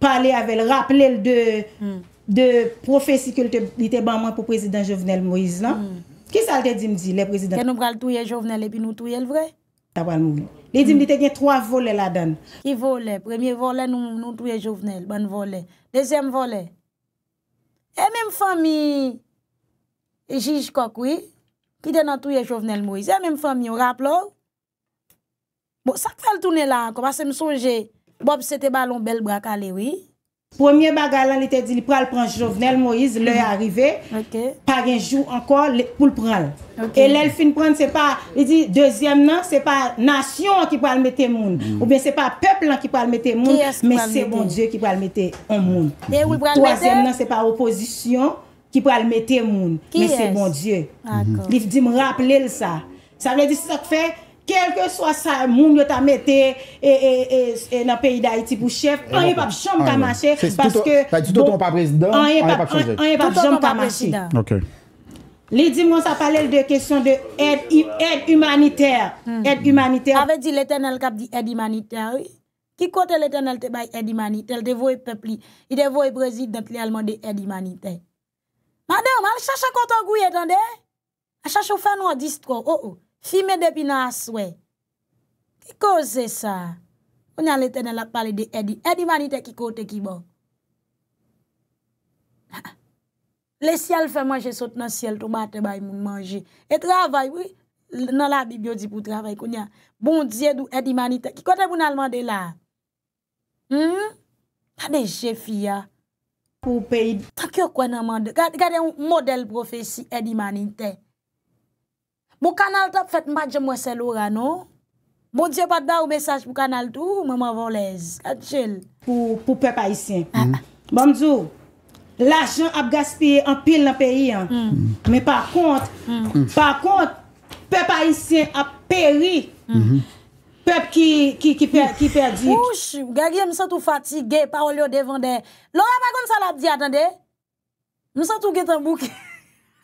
A: parler avec, rappeler de, de prophétie que était ban pour président Jovenel Moïse là. Qui ça te dit me dit les président? Que nous pral touyer Jovenel et puis nous touyer le vrai? Ta pral mourir. Il dit me y a trois volets là-dedans. Qui volait, Premier volet nous nous touyer Jovenel, bon volet. Deuxième volet. Et même famille Juge Kokoui, qui est dans touyer Jovenel Moïse. Et même famille on rappelle oh? Bon, sa kwa l toune la an, kwa se m souje, Bob, se te balon bel brak ale, oui? Premier bagal an, li te di li pral pran Jouvenel Moïse, lè y mhm. arrive, pari jou ankor pou l pral. Et lè l fin pran, se pa, li di, deuxième nan, se pa nasyon ki pral mette moun, mhm. ou ben se pa peplan ki pral mette moun, men se bon dieu ki pral mette moun. Troisième nan, se pa oposisyon ki pral mette moun, men se bon dieu. Li di m rap lè l sa. Sa m lè di se sa k fey, kelke swa sa moun yo ta mette e nan peyi da iti pou chef, an yon pa chanm kama chef, parce ke... An yon pa chanm kama chef. Ledi moun sa pale l de kesyon de ed humanitèr. Ed humanitèr. Ave di letè nal kap di ed humanitèr, ki kote letè nal te bay ed humanitèr, devou e pepli, devou e brezit, dent le alman de ed humanitèr. Mada, mwa l chacha konta gwi etande, a chacha ou fè nou an distro, ou oh, ou. Oh. Fime depi nan aswe. Ki koze sa? Konyan lete nan la pale de edi. Edi manite ki kote ki bo. Le siel fè manje sote nan siel. Tomate bay moun manje. E travay pou. Nan la bibyo di pou travay konyan. Bon di edou edi manite. Ki kote moun alman de la? Hmm? Ta de jefi ya. Pou pey. Tak yo kwen nan man de. Gade yon model profesi edi manite. Bo kanal tap fet madje mwese loura, no? Bo diye pat ba ou mesaj pou kanal tou, mwen mwen van lez. Atchil. Pou pep ayisyen. Ah, ah. Bamdou, lachan ap gaspye anpil nan peyi, an. Men hmm. hmm. par kont, hmm. par kont, pep ayisyen ap peri. Pep ki perdi. Osh, gage mwen se tou fatige, parol yo devande. Loura bagon sa la di atande. Mwen se tou getan bouke.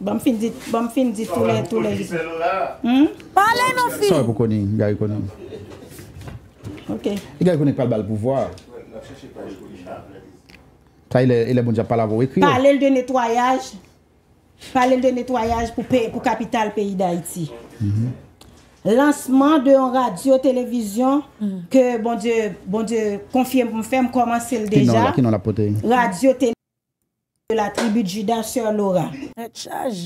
A: Ba m fin dit tout lè. Parle nou fin. Sa wè
C: pou koni. Gè y koni. Gè y koni pal bal pou vwa. Sa y lè bon dja pal avou ekri. Parle
A: l de netoyaj. Parle l de netoyaj pou kapital peyi d'Haïti.
D: Mm-hmm.
A: Lanceman de an radio-television ke mm. bon dje konfie m pou fèm koman sel deja. De la tribu de juda, sèl Laura. E chanj.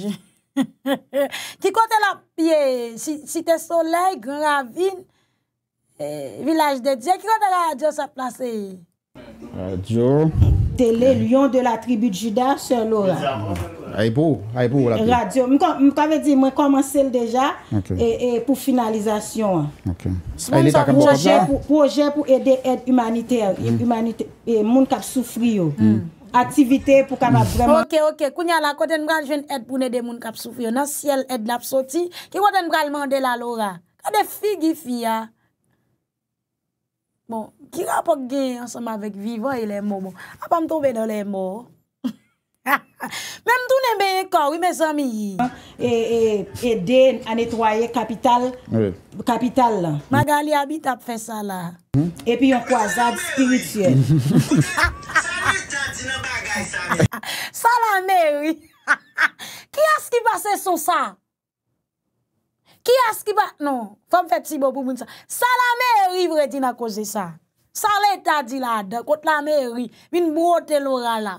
A: Ki kote la piye, si te solei, gran vin, eh, vilaj de diye, ki kote la radio sa plase yi? Radio. Tele Lyon de la tribu de juda, sèl Laura.
C: Aipou, aipou wè la piye? Radio.
A: Mwen kave di, mwen komanse l deja, pou finalizasyon. Ok. Proje pou ede ed humanitè, moun kap soufri yo. Mwen. Mm. Mm. Aktivite pou kan ap vreman. Ok, ok, kou nyal la kote mbral jen et pou ne demoun kap soufyo. Nan siel et lap soti, ki wote mbral mandela lora. Kade fi gifi ya. Bon, ki wapok gen ansama vek vivwa e le mou. Bon? A pa m toube do le mou. Mem tou nebeye kori me zamiye E, e, e de anetwaye kapital Kapital la hmm. Magali abit ap fe sa la hmm. E pi yon kwa zade spiritye Salamery Ki as ki pase sou sa Ki as ki pase non, Salamery vre dina koze sa Saletadi la de Kot la mery Min mwote lora la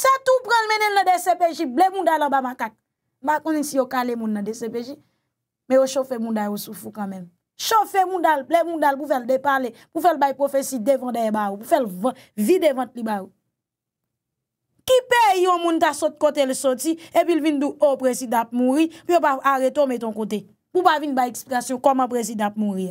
A: Sa tou pral menen la DCPJ, ble moun dal la ba makak. Ba konen si yo kale moun la DCPJ. Me yo chofe moun dal yo soufou kamen. Chofe moun dal, ble moun dal pou fel depale. Pou fel bay profesi devande e ba ou. Pou fel vide vante li ba ou. Ki pe yon moun ta sot kote le soti, epil vin do o oh, presid ap moun ri, pi yo pa arre to meton kote. Pou ba vin bay eksplasyon koman presid ap moun ri.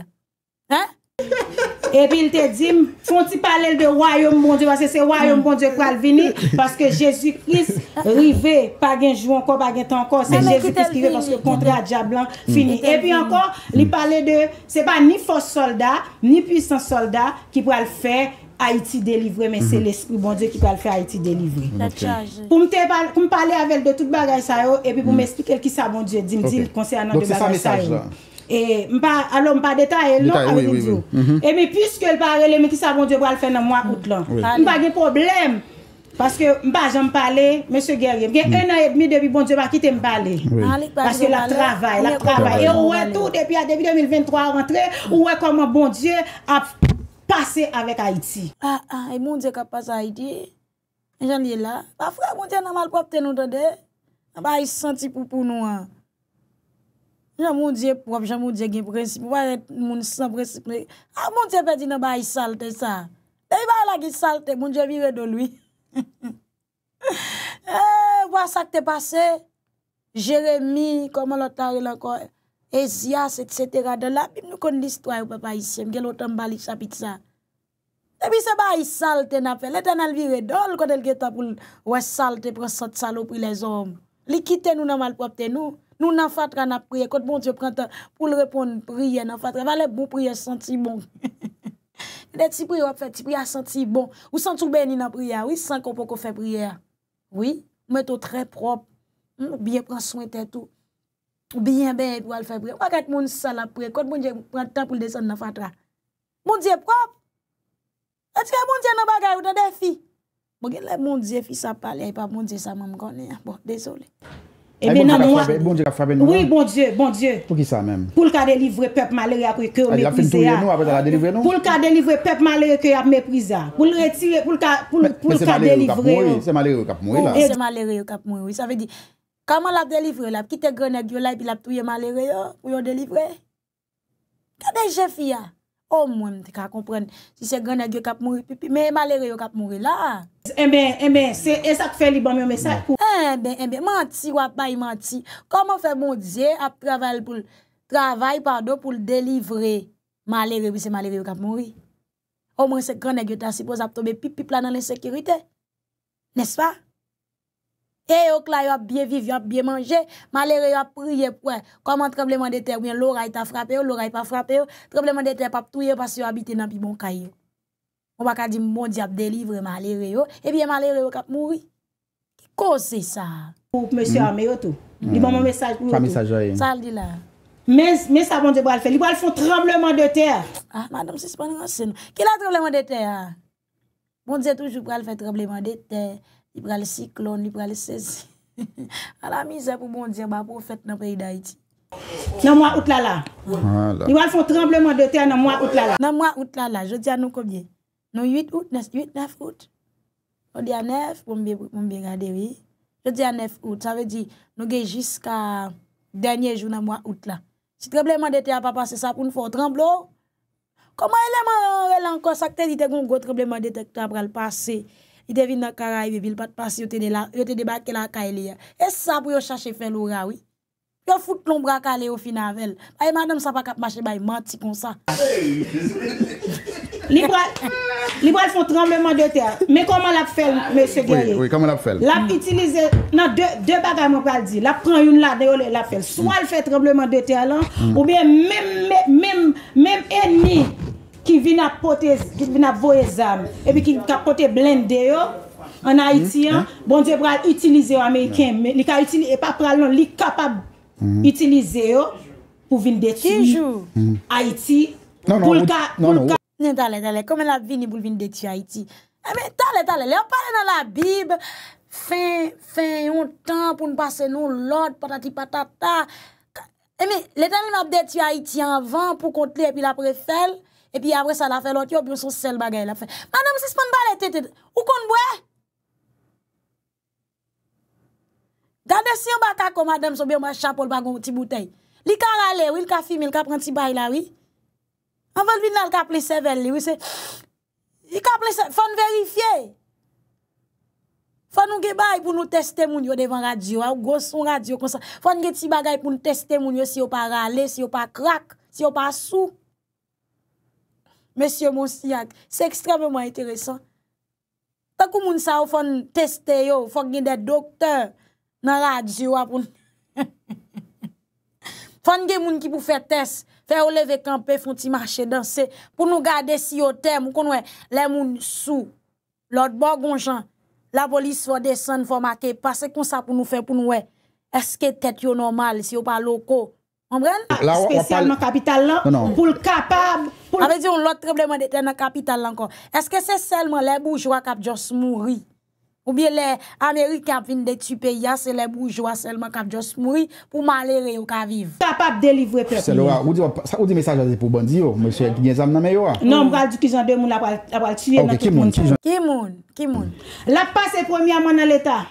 A: E pi l te dim, foun ti pale l de woyom bon die, wase se woyom bon die kwa l vini, paske Jezu Christ rive, pa genjou anko, pa genjou anko, se Jezu Christ kive, paske kontra diablant fini. E pi anko, li pale de, se pa ni fos soldat, ni pwisan soldat, ki pral fè Haiti Delivre, men se mm-hmm. l espri bon die ki pral fè Haiti Delivre. La charge. Poum te pale, poum pale avèl de tout bagay sa yo, e pi poum mm. esplike l ki sa bon die, dim di l konsey anan de bagay sa yo. La charge la. E mpa alon mpa detay elon a mwen diyo. Mhm. E mi pyske l pa rele men ki sa bon diyo ba l fè nan mwa kout lan. Mpa gen problem. Paske mpa jan mpa le, mwen se ger gen. Gen en a et mi debi bon diyo ba kite mpa le. Paske la travay, la travay. E ouwe tout epi bon a debi 2023 ah, ah, a rentre, ouwe koman bon diyo a pase avèk Haiti. A, a, e mwen diyo ka pase Haiti. E jan li la. Pa fra mwen diyo nan mal pop tenon do de. A ah, ba yi senti pou pou nou an. jan moun diye prop, jan moun diye gen presip, moun san presip, a ah, moun diye pedi nan ba yi salte sa, te yi ba la ki salte, moun diye vi redolwi. Eh, Wa sa te pase, Jeremie, Ezias, et cetera, de la, pim nou kon di stwa yi pa pa yi se, mge loutan bali sa pizza. Te pi se ba yi salte na fe, lete nan vi redol, kwen el geta pou wè salte pre sot salo pri le zom. Li kite nou nan malpropte nou, nous n'en fatra n'a prier. quand bon dieu prend temps pour le répondre prier n'en fatra valait bon prier senti bon les petits on fait petits prières senti bon ou sentez tout béni dans prière oui sans qu'on peut faire prière oui mettre très propre bien prendre soin de tout bien bien pour faire prière quand mon ça la prière quand bon dieu prend temps pour descendre dans fatra mon dieu propre est-ce que mon dieu n'a pas ou dans des filles mon dieu le bon Dieu, fils ça parler pas mon dieu ça m'en connaît bon désolé E mè nan wak. E bon
C: diyo kap fwabe nou nan. Oui, bon diyo, bon diyo. Pou ki sa mèm?
A: Pou lka delivre pep malere apwe kè ou meprize a. Ah. A ah. oh. di la fin touye nou
C: apwe la delivre nou? Pou
A: lka delivre pep malere apwe kè ou meprize a. Pou lka delivre yo.
C: Se malere yo kap mouye la. Se
A: malere yo kap mouye. Sa ve di. Kama la delivre la, pkite gronek yo la, pi la touye malere yo, ou yo delivre? Kade jef ya? O mwen te ka kompren, si se gwen e gyo kap mouri pipi, men malere yo kap mouri la. En eh ben, en eh ben, se en sak fe li ban mi, en ben, en eh ben, en ben, manti wapay, manti. Koman fe moun diye ap travay pardou pou l delivre malere yo, se malere yo kap mouri. O mwen se gwen e gyo ta sipoz ap tobe pipi planan lisekirite, nes pa? E yo kla yo ap biye viv, yo ap biye manje, malere yo ap priye pouè. E. Koman trembleman de terre, ouye lora yi ta frape yo, lora yi pa frape yo, trembleman de terre pap touye, pas yo abite nan pi bon kayo. Ou baka di, mon diap delivre malere yo, e eh biye malere yo kap moui. Ko se sa? Monsi hmm. ame yo tou, hmm. li bon monsi mesaj pou yo tou. Fwa mesaj yo yi. Saldi la. Men sa monsi boal fè, li boal fè trembleman de terre. Ah, madame, si se pan ranse nou. Ki la trembleman de terre? Monsi toujou boal fè trembleman de Li prale siklon, li prale sezi. A la mizè pou moun di, ba pou fèt nan prey da iti. Nan mwa out lala, li wal fò trembleman de te nan mwa out lala. Nan mwa out lala, jò di an nou komye? Nan 8 out, 8, 9 out? Jò di an 9, pou mbe gade wè. Jò di an 9 out, sa vè di, nou ge jiska dènyè jò nan mwa out lala. Si trembleman de te apapase sa, pou nou fò tremble ou? Koman eleman wè lanko sakte li te goun gò trembleman de te ki ta pral pase? Ite vin nan karay be vil pat pasi yo te debake la kaile ya. E sa pou yo chache fel ou ra we? Yo foute lombra ka le yo fina vel. Ay man nan sa pa kap mache bay mati kon sa. Libra, libra l fon trembleman de te a. Men koman l ap fel, mè se gyeye? Oui, oui,
C: koman l ap fel? L ap
A: itilize, nan, de baga mwen pal di. L ap pran yon la, de yo l ap fel. Soal fè trembleman de te a lan, mm. ou bien mèm, mèm, mèm, mèm enni. ki vina pote, ki vina voye zam, epi ki kapote blende yo, an Haitian, hmm, hmm. bonze bral, itilize yo Ameriken men, hmm. li ka itilize, epa pral non, li kapab itilize yo, pou vin deti, Haiti, non, non, pou lka, pou non, lka, talen, talen, kome la vini pou vin deti Haiti, eme talen, talen, le ap pale nan la bib, fin, fin, yon tan, pou n basen yon lot, patati patata, eme, le talen ap deti Haitian, van, pou kontle, epi la prefel, E pi avre sa la fè lòt, yop yon sou sel bagay la fè. Madame, si spen balè tè tè, ou kon bwe? Gade si yon baka kò, madame, sou bi yon mwa chapol bagon ti boutè. Li ka ralè, wè, il ka fimi, il ka pren ti bay la, wè. Mwen vèl bin lal ka ple sevel li, wè, se. Li ka ple sevel, fèn verifiè. Fèn yon ge bay pou nou testè moun yo devan radyo, wè, ou gò son radyo kon sa. Fèn ge ti bagay pou nou testè moun yo si yon pa ralè, si yon pa krak, si yon pa souk. Monsieur Monsiak. C'est extrêmement intéressant. Tant que vous avez ou fon tester yo, faut fait des docteurs dans la radio pour Fon des gens qui peuvent faire test, faire ou lever camper, font petit marcher danser pour nous garder si au terme qu'on les gens sous l'autre bon gens. La police va descendre, va marquer, passer comme ça pour nous faire pour nous. Est-ce que tête yo normal si yo pas locaux? Spesyalman kapital lan pou l kapab Awe di yon lot trebleman dete nan kapital lan kon Eske se selman le boujwa kap jous mouri Ou biye le amerika vin de tupe ya Se le boujwa selman kap jous mouri Pou malere yon ka viv Kapab delivre pep Se lora
C: ou di mesaj aze pou bandi yo Monsie yon gen zam nan me yo Nom
A: ral di kizan de moun apal chile Ki moun La pase premia moun an leta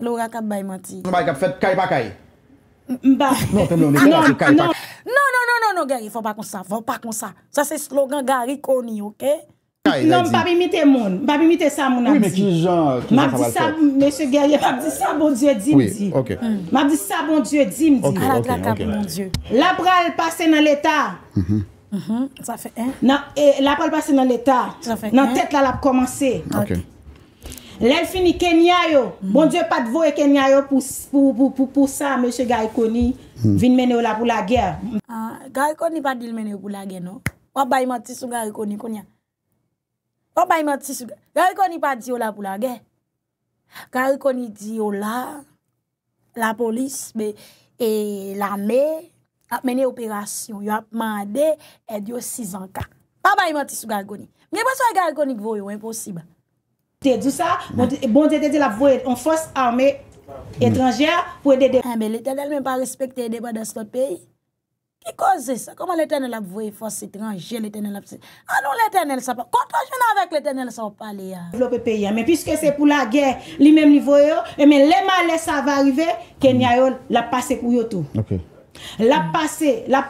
A: Laura kap bay mati
C: Kaye pa kaye
A: Mba, non, non, non, non, Gery, fwa pa kon sa, fwa pa kon sa, sa se slogan Gery koni, okey? Non, mbapimi te moun, mbapimi te sa moun amzi. Oui, me ki
C: jan, ki jan fwa mal fet. Mbapimi sa,
A: M. Gery, mbapimi sa, bon dieu di mdi. Oui, okey. Mbapimi sa, bon dieu di mdi. Ok, ok, ok. La pral pase nan l'Etat. Mh, mh, sa fe en. Nan, e, la pral pase nan l'Etat. Sa fe en. Nan, tet la la p komanse. Ok. Len fin i kenyayo, mm. bon diyo pat vo e kenyayo pou sa mèche Gaye Koni mm. vin mène ou la pou la gè. Ah, Gaye Koni pat dil mène ou pou la gè nou, wap bay mati sou Gaye Koni konya. Wap bay mati sou Gaye Koni, Gaye Koni pat di ou la pou la gè. Gaye Koni di ou la, la polis be, e la mè, ap mène operasyon, yo ap mande, edyo 6 an ka. Wap bay mati sou Gaye Koni, mène pas wè Gaye Koni kvo yo, wèm posibè. Tè dousa, bon dè dè dè la bouè, an fòs armè etranjè pou edè dè. Ah, ah non, eh mè, lè tè dè mè mè mpa respektè dè mpa dè sot peyi. Ki kozè sa? Koman lè tè nè la bouè fòs etranjè, lè tè nè la... An nou lè tè nè lè sa pa... Kontranjè nan avèk lè tè nè lè sa wopalè ya. Vlopè peyi ya, mè piske se pou la gè, li mèm nivò yo, mè mè lè mâ lè sa va rive, kenyayon la pase kou yo tou. Ok. La pase, la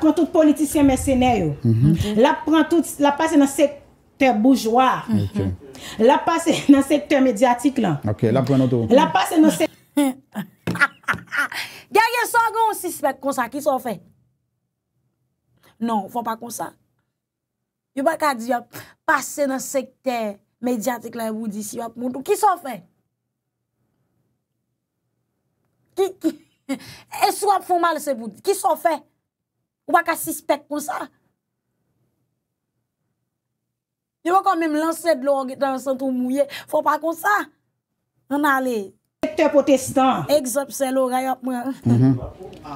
A: La pase nan sektèr medyatik lan.
C: Ok, la pou anotou. La pase
A: nan sektèr... Gya gen son gen ou si spek konsan, ki son fè? Non, ou fò pa konsan. Ou baka di, passe nan sektèr medyatik lan, ou di si wap moun tou, ki son fè? Ki, ki, e sou wap fò mal se boudi, ki son fè? Ou baka si spek konsan? Yo kon mèm lan sèd lò, an sèd lò mouye, fò pa kon sa. Nan ale. Sèd potestan. Ek zop sèd lò, rayop mwen. Mhm.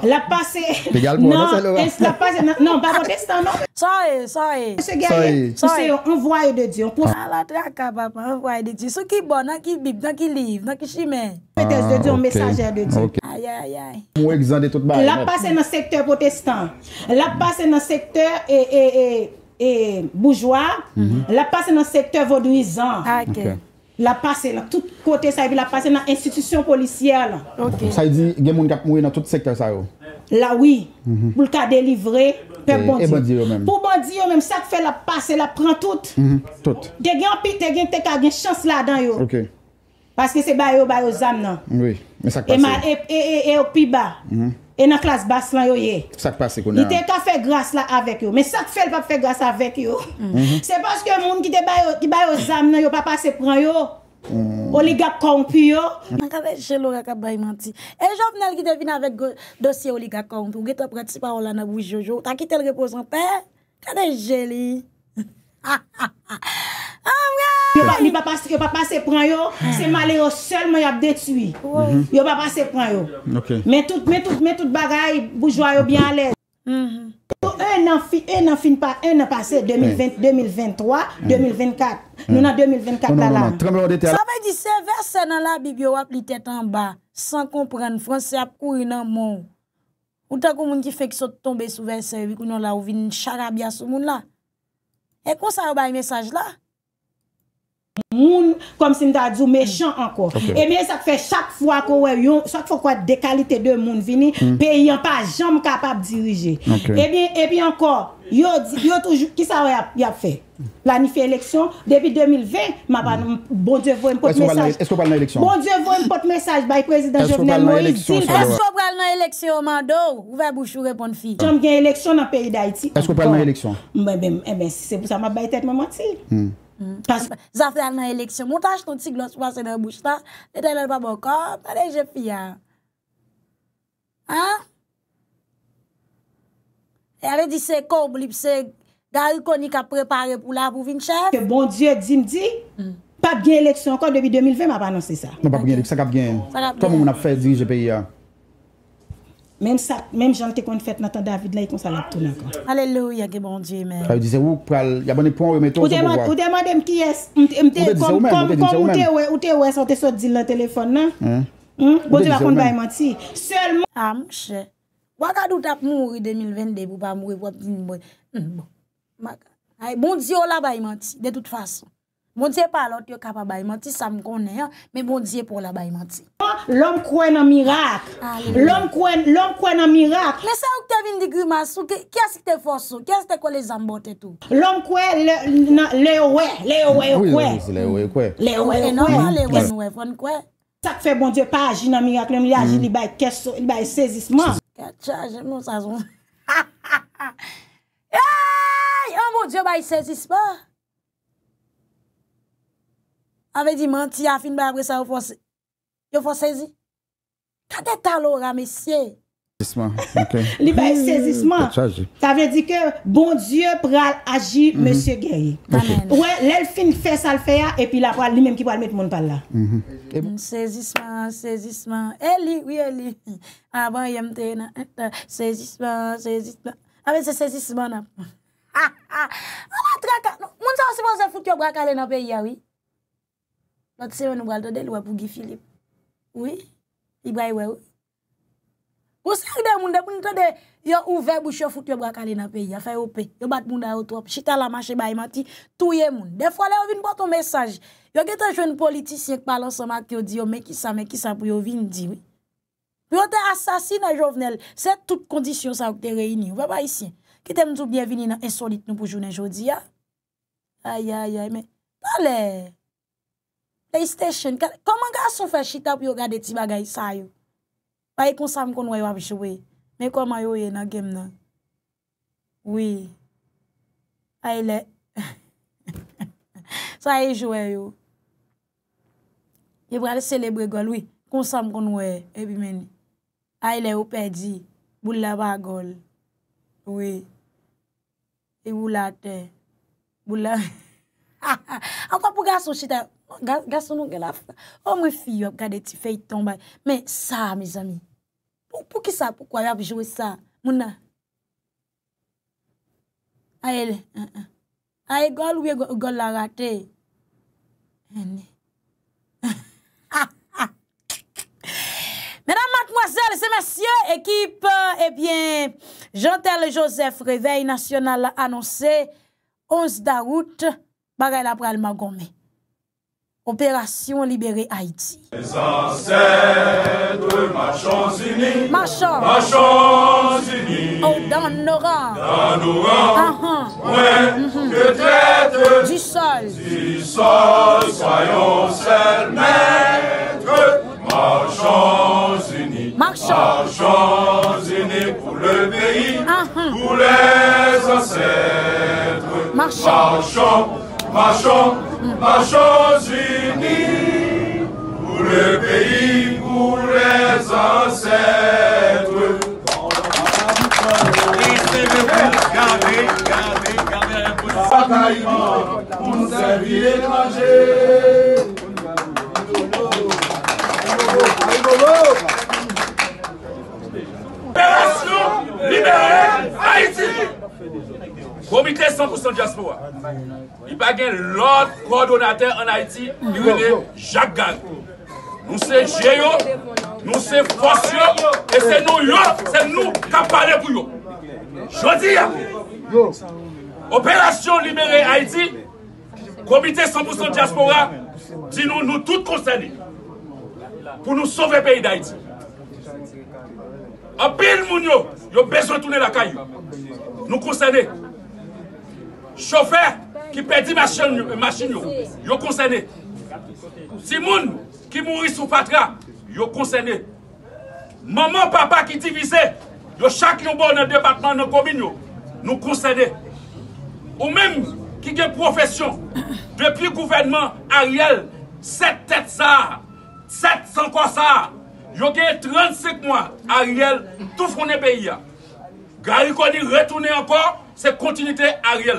A: La pa sèd. Pè gale pou nan sèd lò. Nan, nan, nan, nan, nan. Sa e, sa e. Sa e. Mèm sèd, an vwaye de diyon. An ah, la tè akab apan, an vwaye de diyon. Sou ki bon, nan ki bib, nan ki liv, nan ki shimen. Fètes de diyon, mesajer de diyon. Aya, aya.
C: Mwen ek zande tout
D: ba. La pa sèd nan
A: sèd potestan. La pa sèd nan sèd te, e E boujwa, mhm. la pase nan sektèr vodouizan. Ah, la pase nan tout kote sa yon, la pase nan institisyon polisyèr lan. Sa yon
C: di gen moun kap mouye nan tout sektèr sa yon?
A: La wii, pou lka delivre, pep bondi yo men. Pou bondi yo men, sak fe la pase, la pren tout.
C: De
A: gen pi, de gen teka, gen chans la dan yo. Paske se bay yo, bay yo zam nan.
C: E man
A: e yo pi ba. Mhm. E nan klas bas lan yo ye. Ni te ka fe grase la avek yo. Men sak fe l pa fe grase avek yo. Mhm. Se paske moun ki te bay o zam nan yo papa se pran yo.
D: Mhm. Oli
A: gap kong pi yo. Mwen ka vej jelo akab bay manti. E jop nel ki te vina avek dosye oli gap kong. Ou ge te pratipa olana bou jojo. Ta ki tel reposan pe. Kade jeli. Yo pa pase pran yo, se male yo sel mwen yo ap detiwi. Mhm. Yo pa pase pran yo. Men tout bagay, boujwa yo byan alè. Mhm. Yo en an fin pa, mhm. en an pase, 2020, 2023, 2024. Nou nan 2024 la la. Sa bay di se verse nan la bibi wap li tèt an ba, san kompren fransè ap kouri nan moun. Ou ta kou moun ki fek sot tombe sou verse, vi kou nou la ouvi chara bya sou moun la. E kon sa wabay mesaj la? Moun kom sin da di ou mechon mm. anko. E mi e sak fe chak fwa kouwe yon, sak fwa kouwe de kalite de moun vini, mm. pe yon pa jom kapap dirije. E mi e anko, yo toujou, ki sa wè ap fè? La ni fè eleksyon, debi 2020, ma pan mm. bon diev wè mpote mesaj.
C: Esko pal nan eleksyon? Bon
A: diev wè mpote mesaj bay prezident Jovenel Moïse. Esko pal nan eleksyon, mandou, ouwe abou chou repon fi? Jom gen eleksyon nan peyi da iti. Esko pal nan eleksyon? E ben se pou sa mabay tèt maman ti. Hmm. Zafè alman eleksyon, montaj ton ti glos pwase nan bouchta, tè tè lèl babokon, tè lèl jepi ya. Ha? E alè di se kom, li pse gary koni ka prepare pou la pou vin chè. Bon diè, di mdi, pa bgen eleksyon, kon debi 2020, ma pa nan se sa.
C: Non pa bgen eleksyon, sa ka bgen, kom moun ap fè di jepi ya.
A: Men sa, men jan te kon fèt nan tan David la, yon sa lak tou nan kan. Aleluya ge bon Dje men. A yon
C: dize ou pral, yabane pon remetor se bo gwa. O
A: de madem ki es, mte kon, kon, kon, mte ou es, mte ou es, an te sot din nan telefon nan.
D: An, mte ou se ou
A: men. Bote bakon bay mati. Se l moun. Amche, wakadout ap moun ou yi 2022, ou pa moun yi wap din moun. Mou, mou. Ay, bon Dje ou la bay mati, de tout fasyon. Mwen bon diye pa alot yo kap a baymati, sa m konen yo, me mwen diye pou la baymati. Lè ouè nan mirak. Lè ouè nan mirak. Mè sa ou kè te vinde gri masou, kè sè kè te fòsou? Kè sè kò lè zambote tou? Lè ouè nan lè ouè. Lè ouè nan lè ouè. Sak fè mwen diye pa aji nan mirak lèm, lè aji li bay sezisman. Kè chè aji nan sazoun. Yè mwen diye bay sezisman. Ave di manti, a fin ba apre sa yo fò sezi. Kade talor a mesye? Sezisman,
D: ok. Li bay hmm, sezisman.
A: T'ave di ke, bon diyo pral agi hmm. monsye gèye. Amen. Ouè, lè l'fin fè sal fè ya, epi la pral li menm ki pral met moun pal la. Mhm. Bon? Hmm, sezisman, sezisman. Eli, oui, eli. A ban yemte, sezisman, sezisman. A ve se sezisman apre. A, a, a la traka. Ah, non. Moun sa se fò se fò ki yo bra kalen apè ah, ya, oui? Not sewe nou bral do de li wap ou gifilip. Ou e? Ibrai wè ou? Ou sewe de moun de pou nou to de yo ouve bouchou foute yo bra kalina peyi. Ya fè yo pe. Yo bat moun da yo trop. Chita la mache bayi mati. Touye moun. Def wale yo vin po ton mesaj. Yo gete jwen politisyen kpalon soma ki yo di yo meki sa meki sa pou yo vin di. Yo te asasi nan jovnel. Se tout kondisyon sa ou kte reini. Ou ve pa isi. Ki te mtou bie vini nan ensolit nou pou jounen jodi ya. Ayayay men. To le. PlayStation, koman ga sou fè shit ap yon gade ti bagay sa yon? Pa yon konsam konwè yon avish wè? Men koman yon yon gen nan? Oui. Aile. Sa yon e jwè yon? Yon brade selebre gol, oui. Konsam konwè, ebi meni. Aile, yon pedi. Boulè bagol. Oui. E woulatè. Boulè. An pa pou ga sou shit ap? Gason nou gen la fwa. O mwen fi yo ap gade ti fey tombay. Men sa, miz ami. Pou ki sa, pou kwa yo ap jowe sa? Mou na? Ae le. Ae gol ou ye gol la rate? Eni. Mèdam matmoazèl, se mèsyè, ekip, ebyen, jantèl Joseph, revey nasyonal anonsè, ons darout, barè la pral magon mè. Opération Libérer Haïti.
E: Les ancêtres, marchons unis. Marchons. Marchons unis.
F: Oh,
A: dans nos rangs. Dans nos uh-huh. rangs. Mm-hmm.
F: que du sol. Du sol, soyons seuls
A: maîtres.
F: Marchons unis.
A: Marchons.
F: unis pour le pays.
D: Uh-huh. Pour les ancêtres. marchons
F: marchons, marchons unis, pour le pays, pour les ancêtres. Gardez, gardez, gardez la Pour servir l'étranger. Libération, libérée, Haïti! Comité 100% diaspora. Il n'y a pas l'autre coordonnateur en Haïti, il est Jacques Gag. Nous c'est Géo, nous c'est Fossio, et c'est nous, c'est nous qui parlons pour nous. Je dis, opération libérer Haïti, comité 100% diaspora, dis nous, nous tous concernés, pour nous sauver le pays d'Haïti. En pile, nous avons besoin de tourner la caille. Nous concernés chauffeur qui perdit machine, machine yo, est concerné. Simone qui mourit sous patra, yo concerné. Maman, papa qui divisé, yo chaque yon bon dans département, dans commune nous concerné. Ou même qui une profession, depuis le gouvernement Ariel, 7 têtes ça, 700 sans quoi ça, yo gen 35 mois, Ariel, tout est pays. Gary Koni retourné encore, c'est continuité Ariel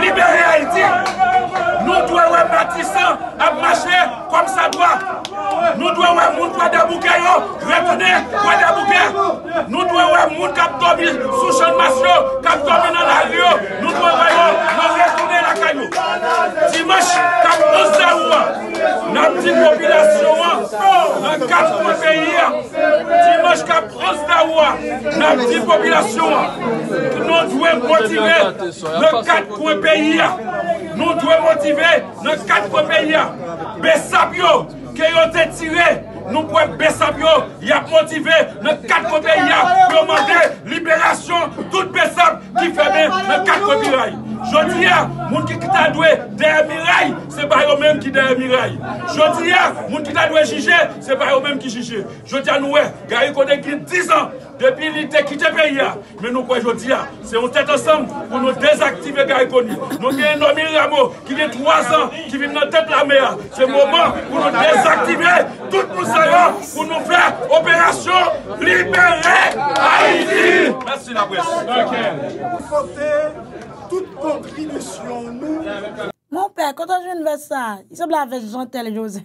A: libérer Haïti.
F: Nous devons être à marcher comme ça doit. Nous devons être moun pour retourner pour bouquets. Nous devons être moun qui sous champ nation, qui tombe dans la rue. Nous devons être retourner la caillou. Dimanche, cap 11 août, la petite population, dans quatre pays, dimanche cap 11 août, la petite population, nous devons motiver le quatre pays. Nous devons motiver dans quatre pays. Bessapio, qui a été tiré. Nous pouvons Bessapio, y a dans quatre pays. Pour demander libération de tout qui fait bien dans quatre pays. Je dis à mon qui t'a doué derrière ce c'est pas eux-mêmes qui derrière Mirail. Je dis à mon qui t'a doué juger, c'est pas eux-mêmes qui juger. Je dis à nous, Gary 10 ans depuis qu'il a quitté le pays. Mais nous, quoi, je c'est on tête ensemble pour nous désactiver Gary Koni. Nous avons un homme Rameau qui vient 3 ans, qui vient dans la tête la mer. C'est le moment pour nous désactiver tout nous savons pour nous faire opération libérée Haïti. Merci la presse
A: toute contribution, nous... Mon père, quand on vais ça, il semble avec Jean-Tel Joseph.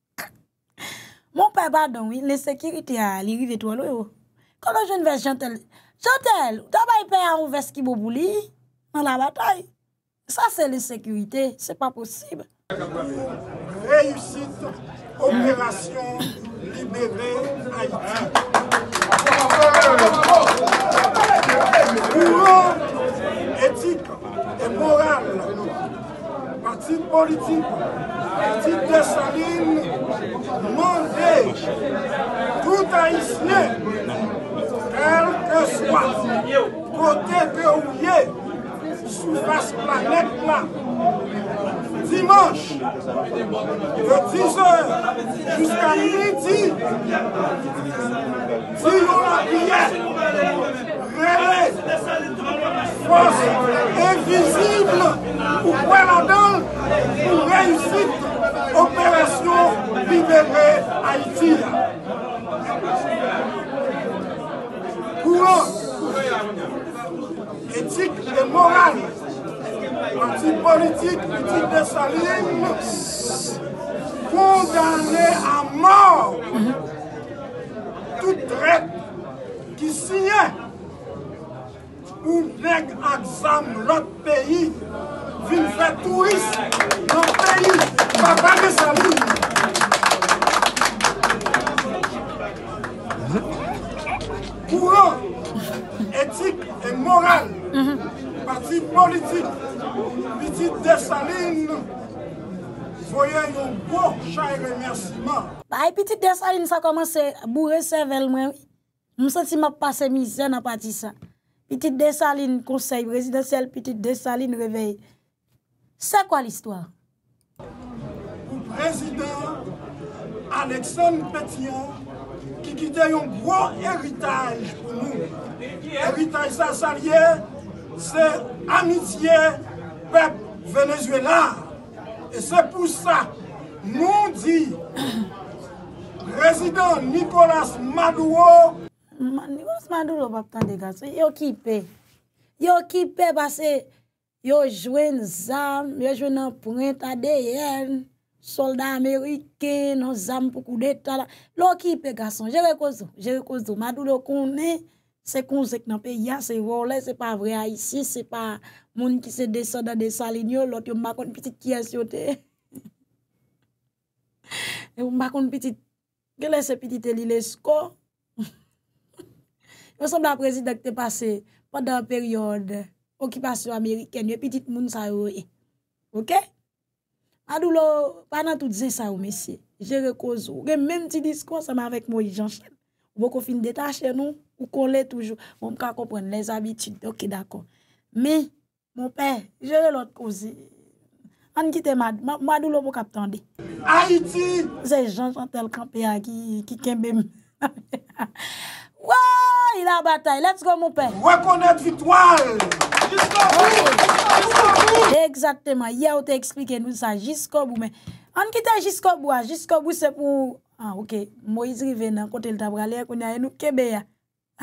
A: Mon père, pardon, oui, les sécurités, ah, Quand je vais vers Jean-Tel... jean pas à qui dans la bataille. Ça, c'est les sécurités, c'est pas possible. Réussite, opération éthique et morale.
E: Parti politique, parti de Saline, mandé tout haïtien, quel que soit côté que vous sous la planète là, dimanche, de 10h
A: jusqu'à midi,
E: si la prière, relais, force invisible pour prendre pour réussir opération libérée Haïti. Courant, éthique et morale. Parti politique Petit de Saline, condamné à mort toute traite qui signait pour l'examen de l'autre pays, ville faire touriste dans le pays, papa de Saline. Courant, éthique et moral, parti politique, Petite Dessaline, voyez un bon et remerciement.
A: Bah, petite Dessaline, ça commence à bourrer cervelle, moi. Je sens que je passe misère dans partie ça. Petite Dessaline, conseil présidentiel, petite Dessaline, réveil. C'est quoi l'histoire?
E: Le Président Alexandre Pétion, qui quittait un gros héritage pour nous. Héritage ça, c'est amitié pep venezuela. E se pou sa, moun di,
A: rezidant Nikolas Maduro. Nikolas Maduro wap tan de gason, yo kipe. Yo kipe basse yo jwen zam, yo jwen nan pranta de yen, soldat ameriken, nan zam poukou deta la. Lo kipe gason, jere konzo. Maduro konen, se konzek nan pe, ya se volen, se pa vre a isi, se pa... moun qui se descendant de Saligno, l'autre m'a makon petite qui est yote. Et Ils makon petit, quelle est ce petite l'ilesco? on semble la président qui passé pendant la période occupation américaine, yon petite moun sa yoye. Ok? Adoulo, pendant tout ça, messieurs, je cause ou. Même petit discours, ça avec moi, Jean-Charles. Vous pouvez détacher nous, ou coller toujours. On peut comprendre les habitudes. Ok, d'accord. Mais, Mon pè, jè lè lòt kouzi. An kitè mad, mad ou lò pou kaptande. Haiti! Se Jean-Chantal Kampéa ki kembe mè. Wouè, il a batay. Let's go, mon pè. Rekonnet vitoal! Jiskobou! Jiskobou! Eksatèman, ya ou te eksplike nou sa jiskobou mè. An kitè jiskobou ah, a, jiskobou se pou... An, ok, Moizri vè nan kote l tabralè a kounè a enouk kembe ya.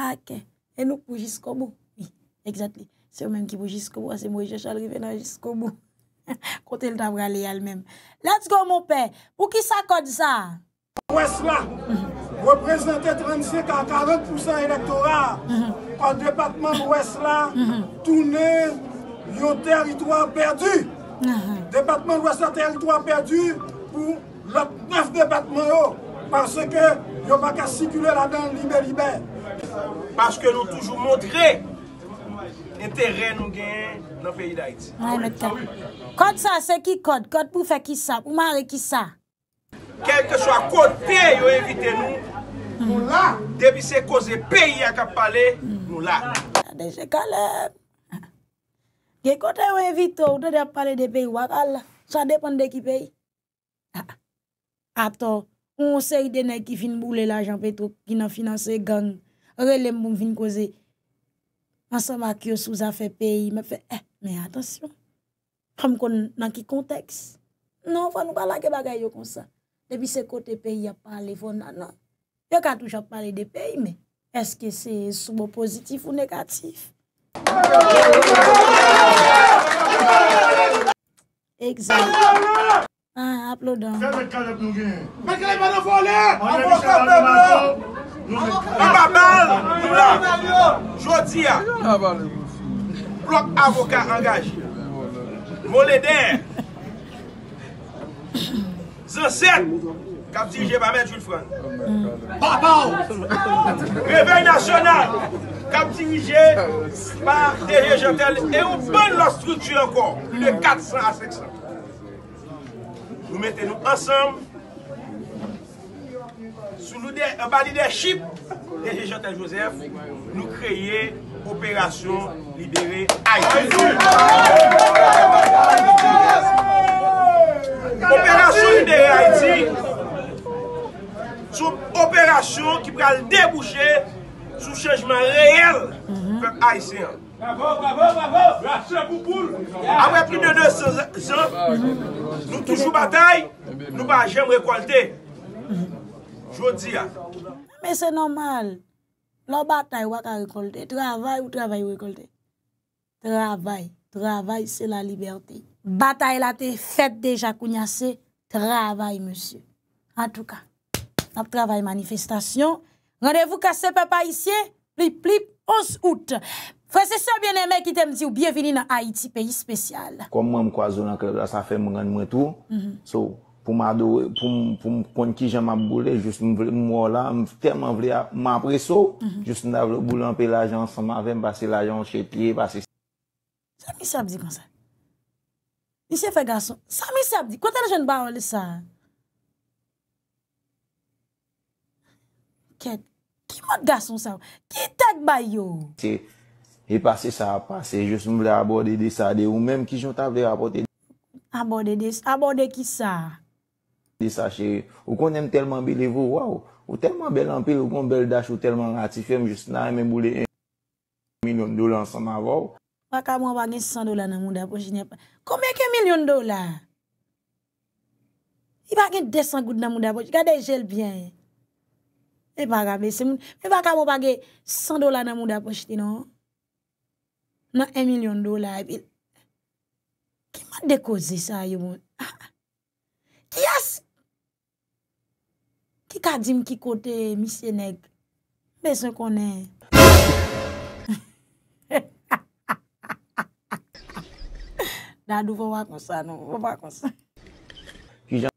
A: Ake, enouk pou jiskobou. Oui, eksatèman. Se yo menm ki bou jisko mou, ase mou ije chalrive nan jisko mou. Kote l'dabra le yal menm. Let's go mou pe. Pou ki sa kod sa? Mou es la. Represente 35 a 40% elektora. Kwa
E: depatman mou es la, toune yo teritwa perdi. Depatman mou es la teritwa perdi pou lot 9 depatman yo. Pase ke yo baka sikule la dan libe libe. Pase ke nou toujou
G: moudre. E teren nou gen nan feyi da iti.
A: Mwen mette. Kod sa se ki kod? Kod pou fe ki sa? Pou mare ki sa?
G: Kelke swa kod, pe yo evite nou. Nou la. Debise koze peyi a kap pale, nou la.
A: Dejè kalem. Ge kote yo evite ou, de de ap pale ah. de peyi wakal la. Sa depande de ki peyi. Ator, pou mwen se yi dene ki fin mboule la jampetou ki nan finanse gang, re lem mbou vin koze. Pansa ma ki yo souza fe peyi, me fe, eh, me atensyon. Kam kon nan ki konteks. Non, fwa nou pala ke bagay yo konsan. Depi se kote peyi a pale von nanan. Yo ka touj ap pale de peyi, me. Eske se soubo pozitif ou negatif. Eksan. Ha, aplodan.
G: Mbapal, Mbapal, Jotia, blok avoka angaj, moleder, zan 7, kapti nje bame julfran,
D: Mbapal, Réveil National,
G: kapti nje, par, derejantel, e ou ban la struktu ankon, pou ne 400 a 500. Mbapal, Mbapal, Jotia, blok avoka, moleder, zan 7, kapti nje bame julfran, ba lidership de Jantel Joseph, nou kreye operasyon lidere Aïti.
D: Operasyon lidere Aïti
G: sou operasyon ki pral debouche sou chanjman reyel pep Aïti. Avre pli de nez zan, nou toujou batay, nou pa jem rekwalte.
A: Jodi a. Hein. mais c'est normal. Lò bataille, wak a ou Travail ou travail, rekolte. Travail. Travail, c'est la liberté. Bataille, la te fèt déjà, kounya se. travail, En tout cas, on travaille manifestation. Rendez-vous cassé, papa, ici. Plip plip 11 août. Frère, c'est ça bien aimé qui t'aime dire bienvenue dans Haïti pays spécial.
B: Comme moi zonan ça fait sa fe mwen So. pou mwa do, pou m kon ki jan mwa boule, jous mwen vwe mwa wala, mwen terman vwe apre so, mhm. jous mwen avle boule anpe l'ajans, mwen avle mwese l'ajans cheti, mwen apre sa.
A: Sa mi sabdi konsan? Nisye fe gason? Sa mi sabdi? Kwa ta jen ba wale sa? Ket, ki mwa gason sa w? Ki tek bay yo?
B: E pase sa, apase, jous mwen vwe abode de sa de w, mwen apre sa, apre sa.
A: Abode de sa? Abode ki sa?
B: Ou konenm telman bel evou Ou telman bel ampil Ou kon bel dash ou telman ratifem Just nan men mwole 1 milyon dola ansan ma vò
A: Bakan mwen bagen 100 dola nan moun dapos Komek 1 milyon dola I bagen 200 gout nan moun dapos Gade jel bien I bagan besen Bakan mwen bagen 100 dola nan moun dapos Nan 1 milyon dola Ki man dekozi sa yon Ki yas Ki ka di m ki kote misye neg? Ben se konen. Dadou vou wakonsan nou. Vou wakonsan.
B: Ki jan.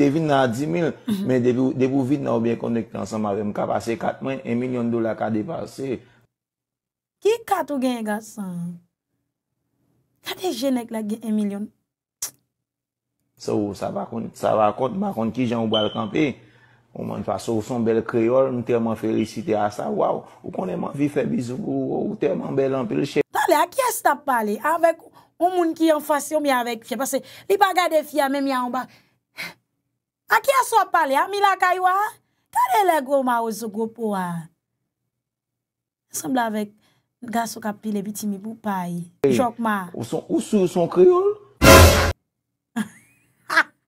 B: De vin nan di mil. Mhm. Men de pou vin nan ou ben konek ansan ma ve m ka pase 4 men 1 milyon do la ka depase.
A: Ki katou gen yon gasan? Kate jen neg la gen 1 milyon do la?
B: Sa ou sa va konti, sa va konti ki jan ou balkan pi. Ou man fasa ou son bel kriol, nou teman felicite a sa waw. Ou konenman vi fe bizou, ou teman bel anpil che.
A: Tale, a kia sta pale? A vek ou moun ki an fasyon mi avek fye. Pase li bagade fye a men mi a anba. A kia so pale? A mi la kaywa? Tade le goma ou zo gopo a. Sembla vek gaso kapile biti mi bou payi. Jok ma. Ou
B: son
A: kriol?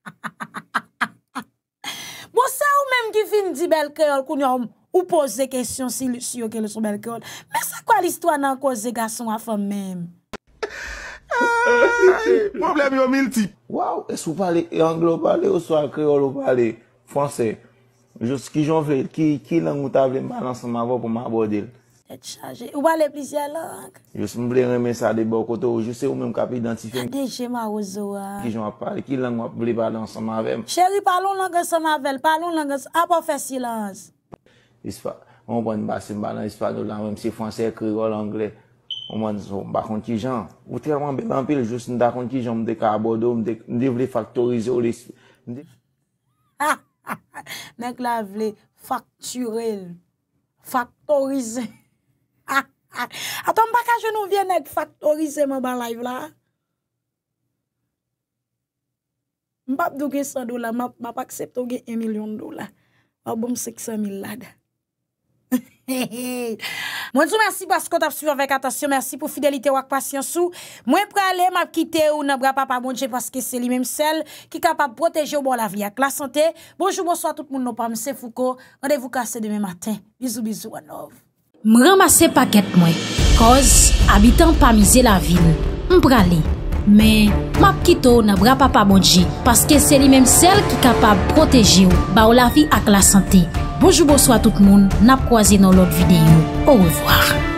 A: Bo sa ou menm ki fin di bel keol Koun yo ou pose kesyon Si yo kele sou bel keol Mese kwa listwa nan kose gason a fom menm
B: Problem yo mil tip Waw es ou pale e anglo pale ou swa kreol Ou pale fwansè Jous ki joun vle ki lang ou table M balance m avon pou m abode l
A: Ou ba le plisye lank?
B: Jous mwen vle reme sa de bokoto ah, ou jous se ou mwen kapi identifen.
A: Deje ma ouzo a. Ki
B: joun ap pale, ki lank wap vle balan sa mavem.
A: Cheri, palon langan sa mavel, palon langan sa... Apo fè silans.
B: Yis pa, ou mwen basen balan, yis pa do langan, mwen mwen si fransè, krigol, anglè. Ou mwen zon, bakon ki jan. Ou tè rwan be bampil, jous mwen dakon ki jan, mwen dek a bodo, mwen dek, mwen dek vle faktorize ou lis.
A: Ha, ha, ha, nek la vle fakturel, faktorize ou lis. Ha, ha, ha, aton pa ka je nou vyen et faktorize mwen ba laiv la. M pap doge 100 dola, m pap aksepto ge 1 milyon dola. M pap bom 600 mil lada. He, he, he. Mwen sou mersi paskot ap suvi anvek atasyon, mersi pou fidelite wak pasyansou. Mwen pre ale m ap kite ou nabra pa pa bondje paske se li menm sel ki kapap proteje ou bon lavi ak la sante. Bonjou, bonsoit tout moun nou pa. Mse Fouko, mwende vou kase demen maten. Bizou, bizou anov. M ramase paket mwen, koz abitan pa mize la vil, m prale. Men, map kito na bra pa pa bodje, paske se li menm sel ki kapab proteji ou, ba ou la vi ak la sante. Bojoubo swa tout moun, nap kwa zi nan lot videyo. Ou revoar.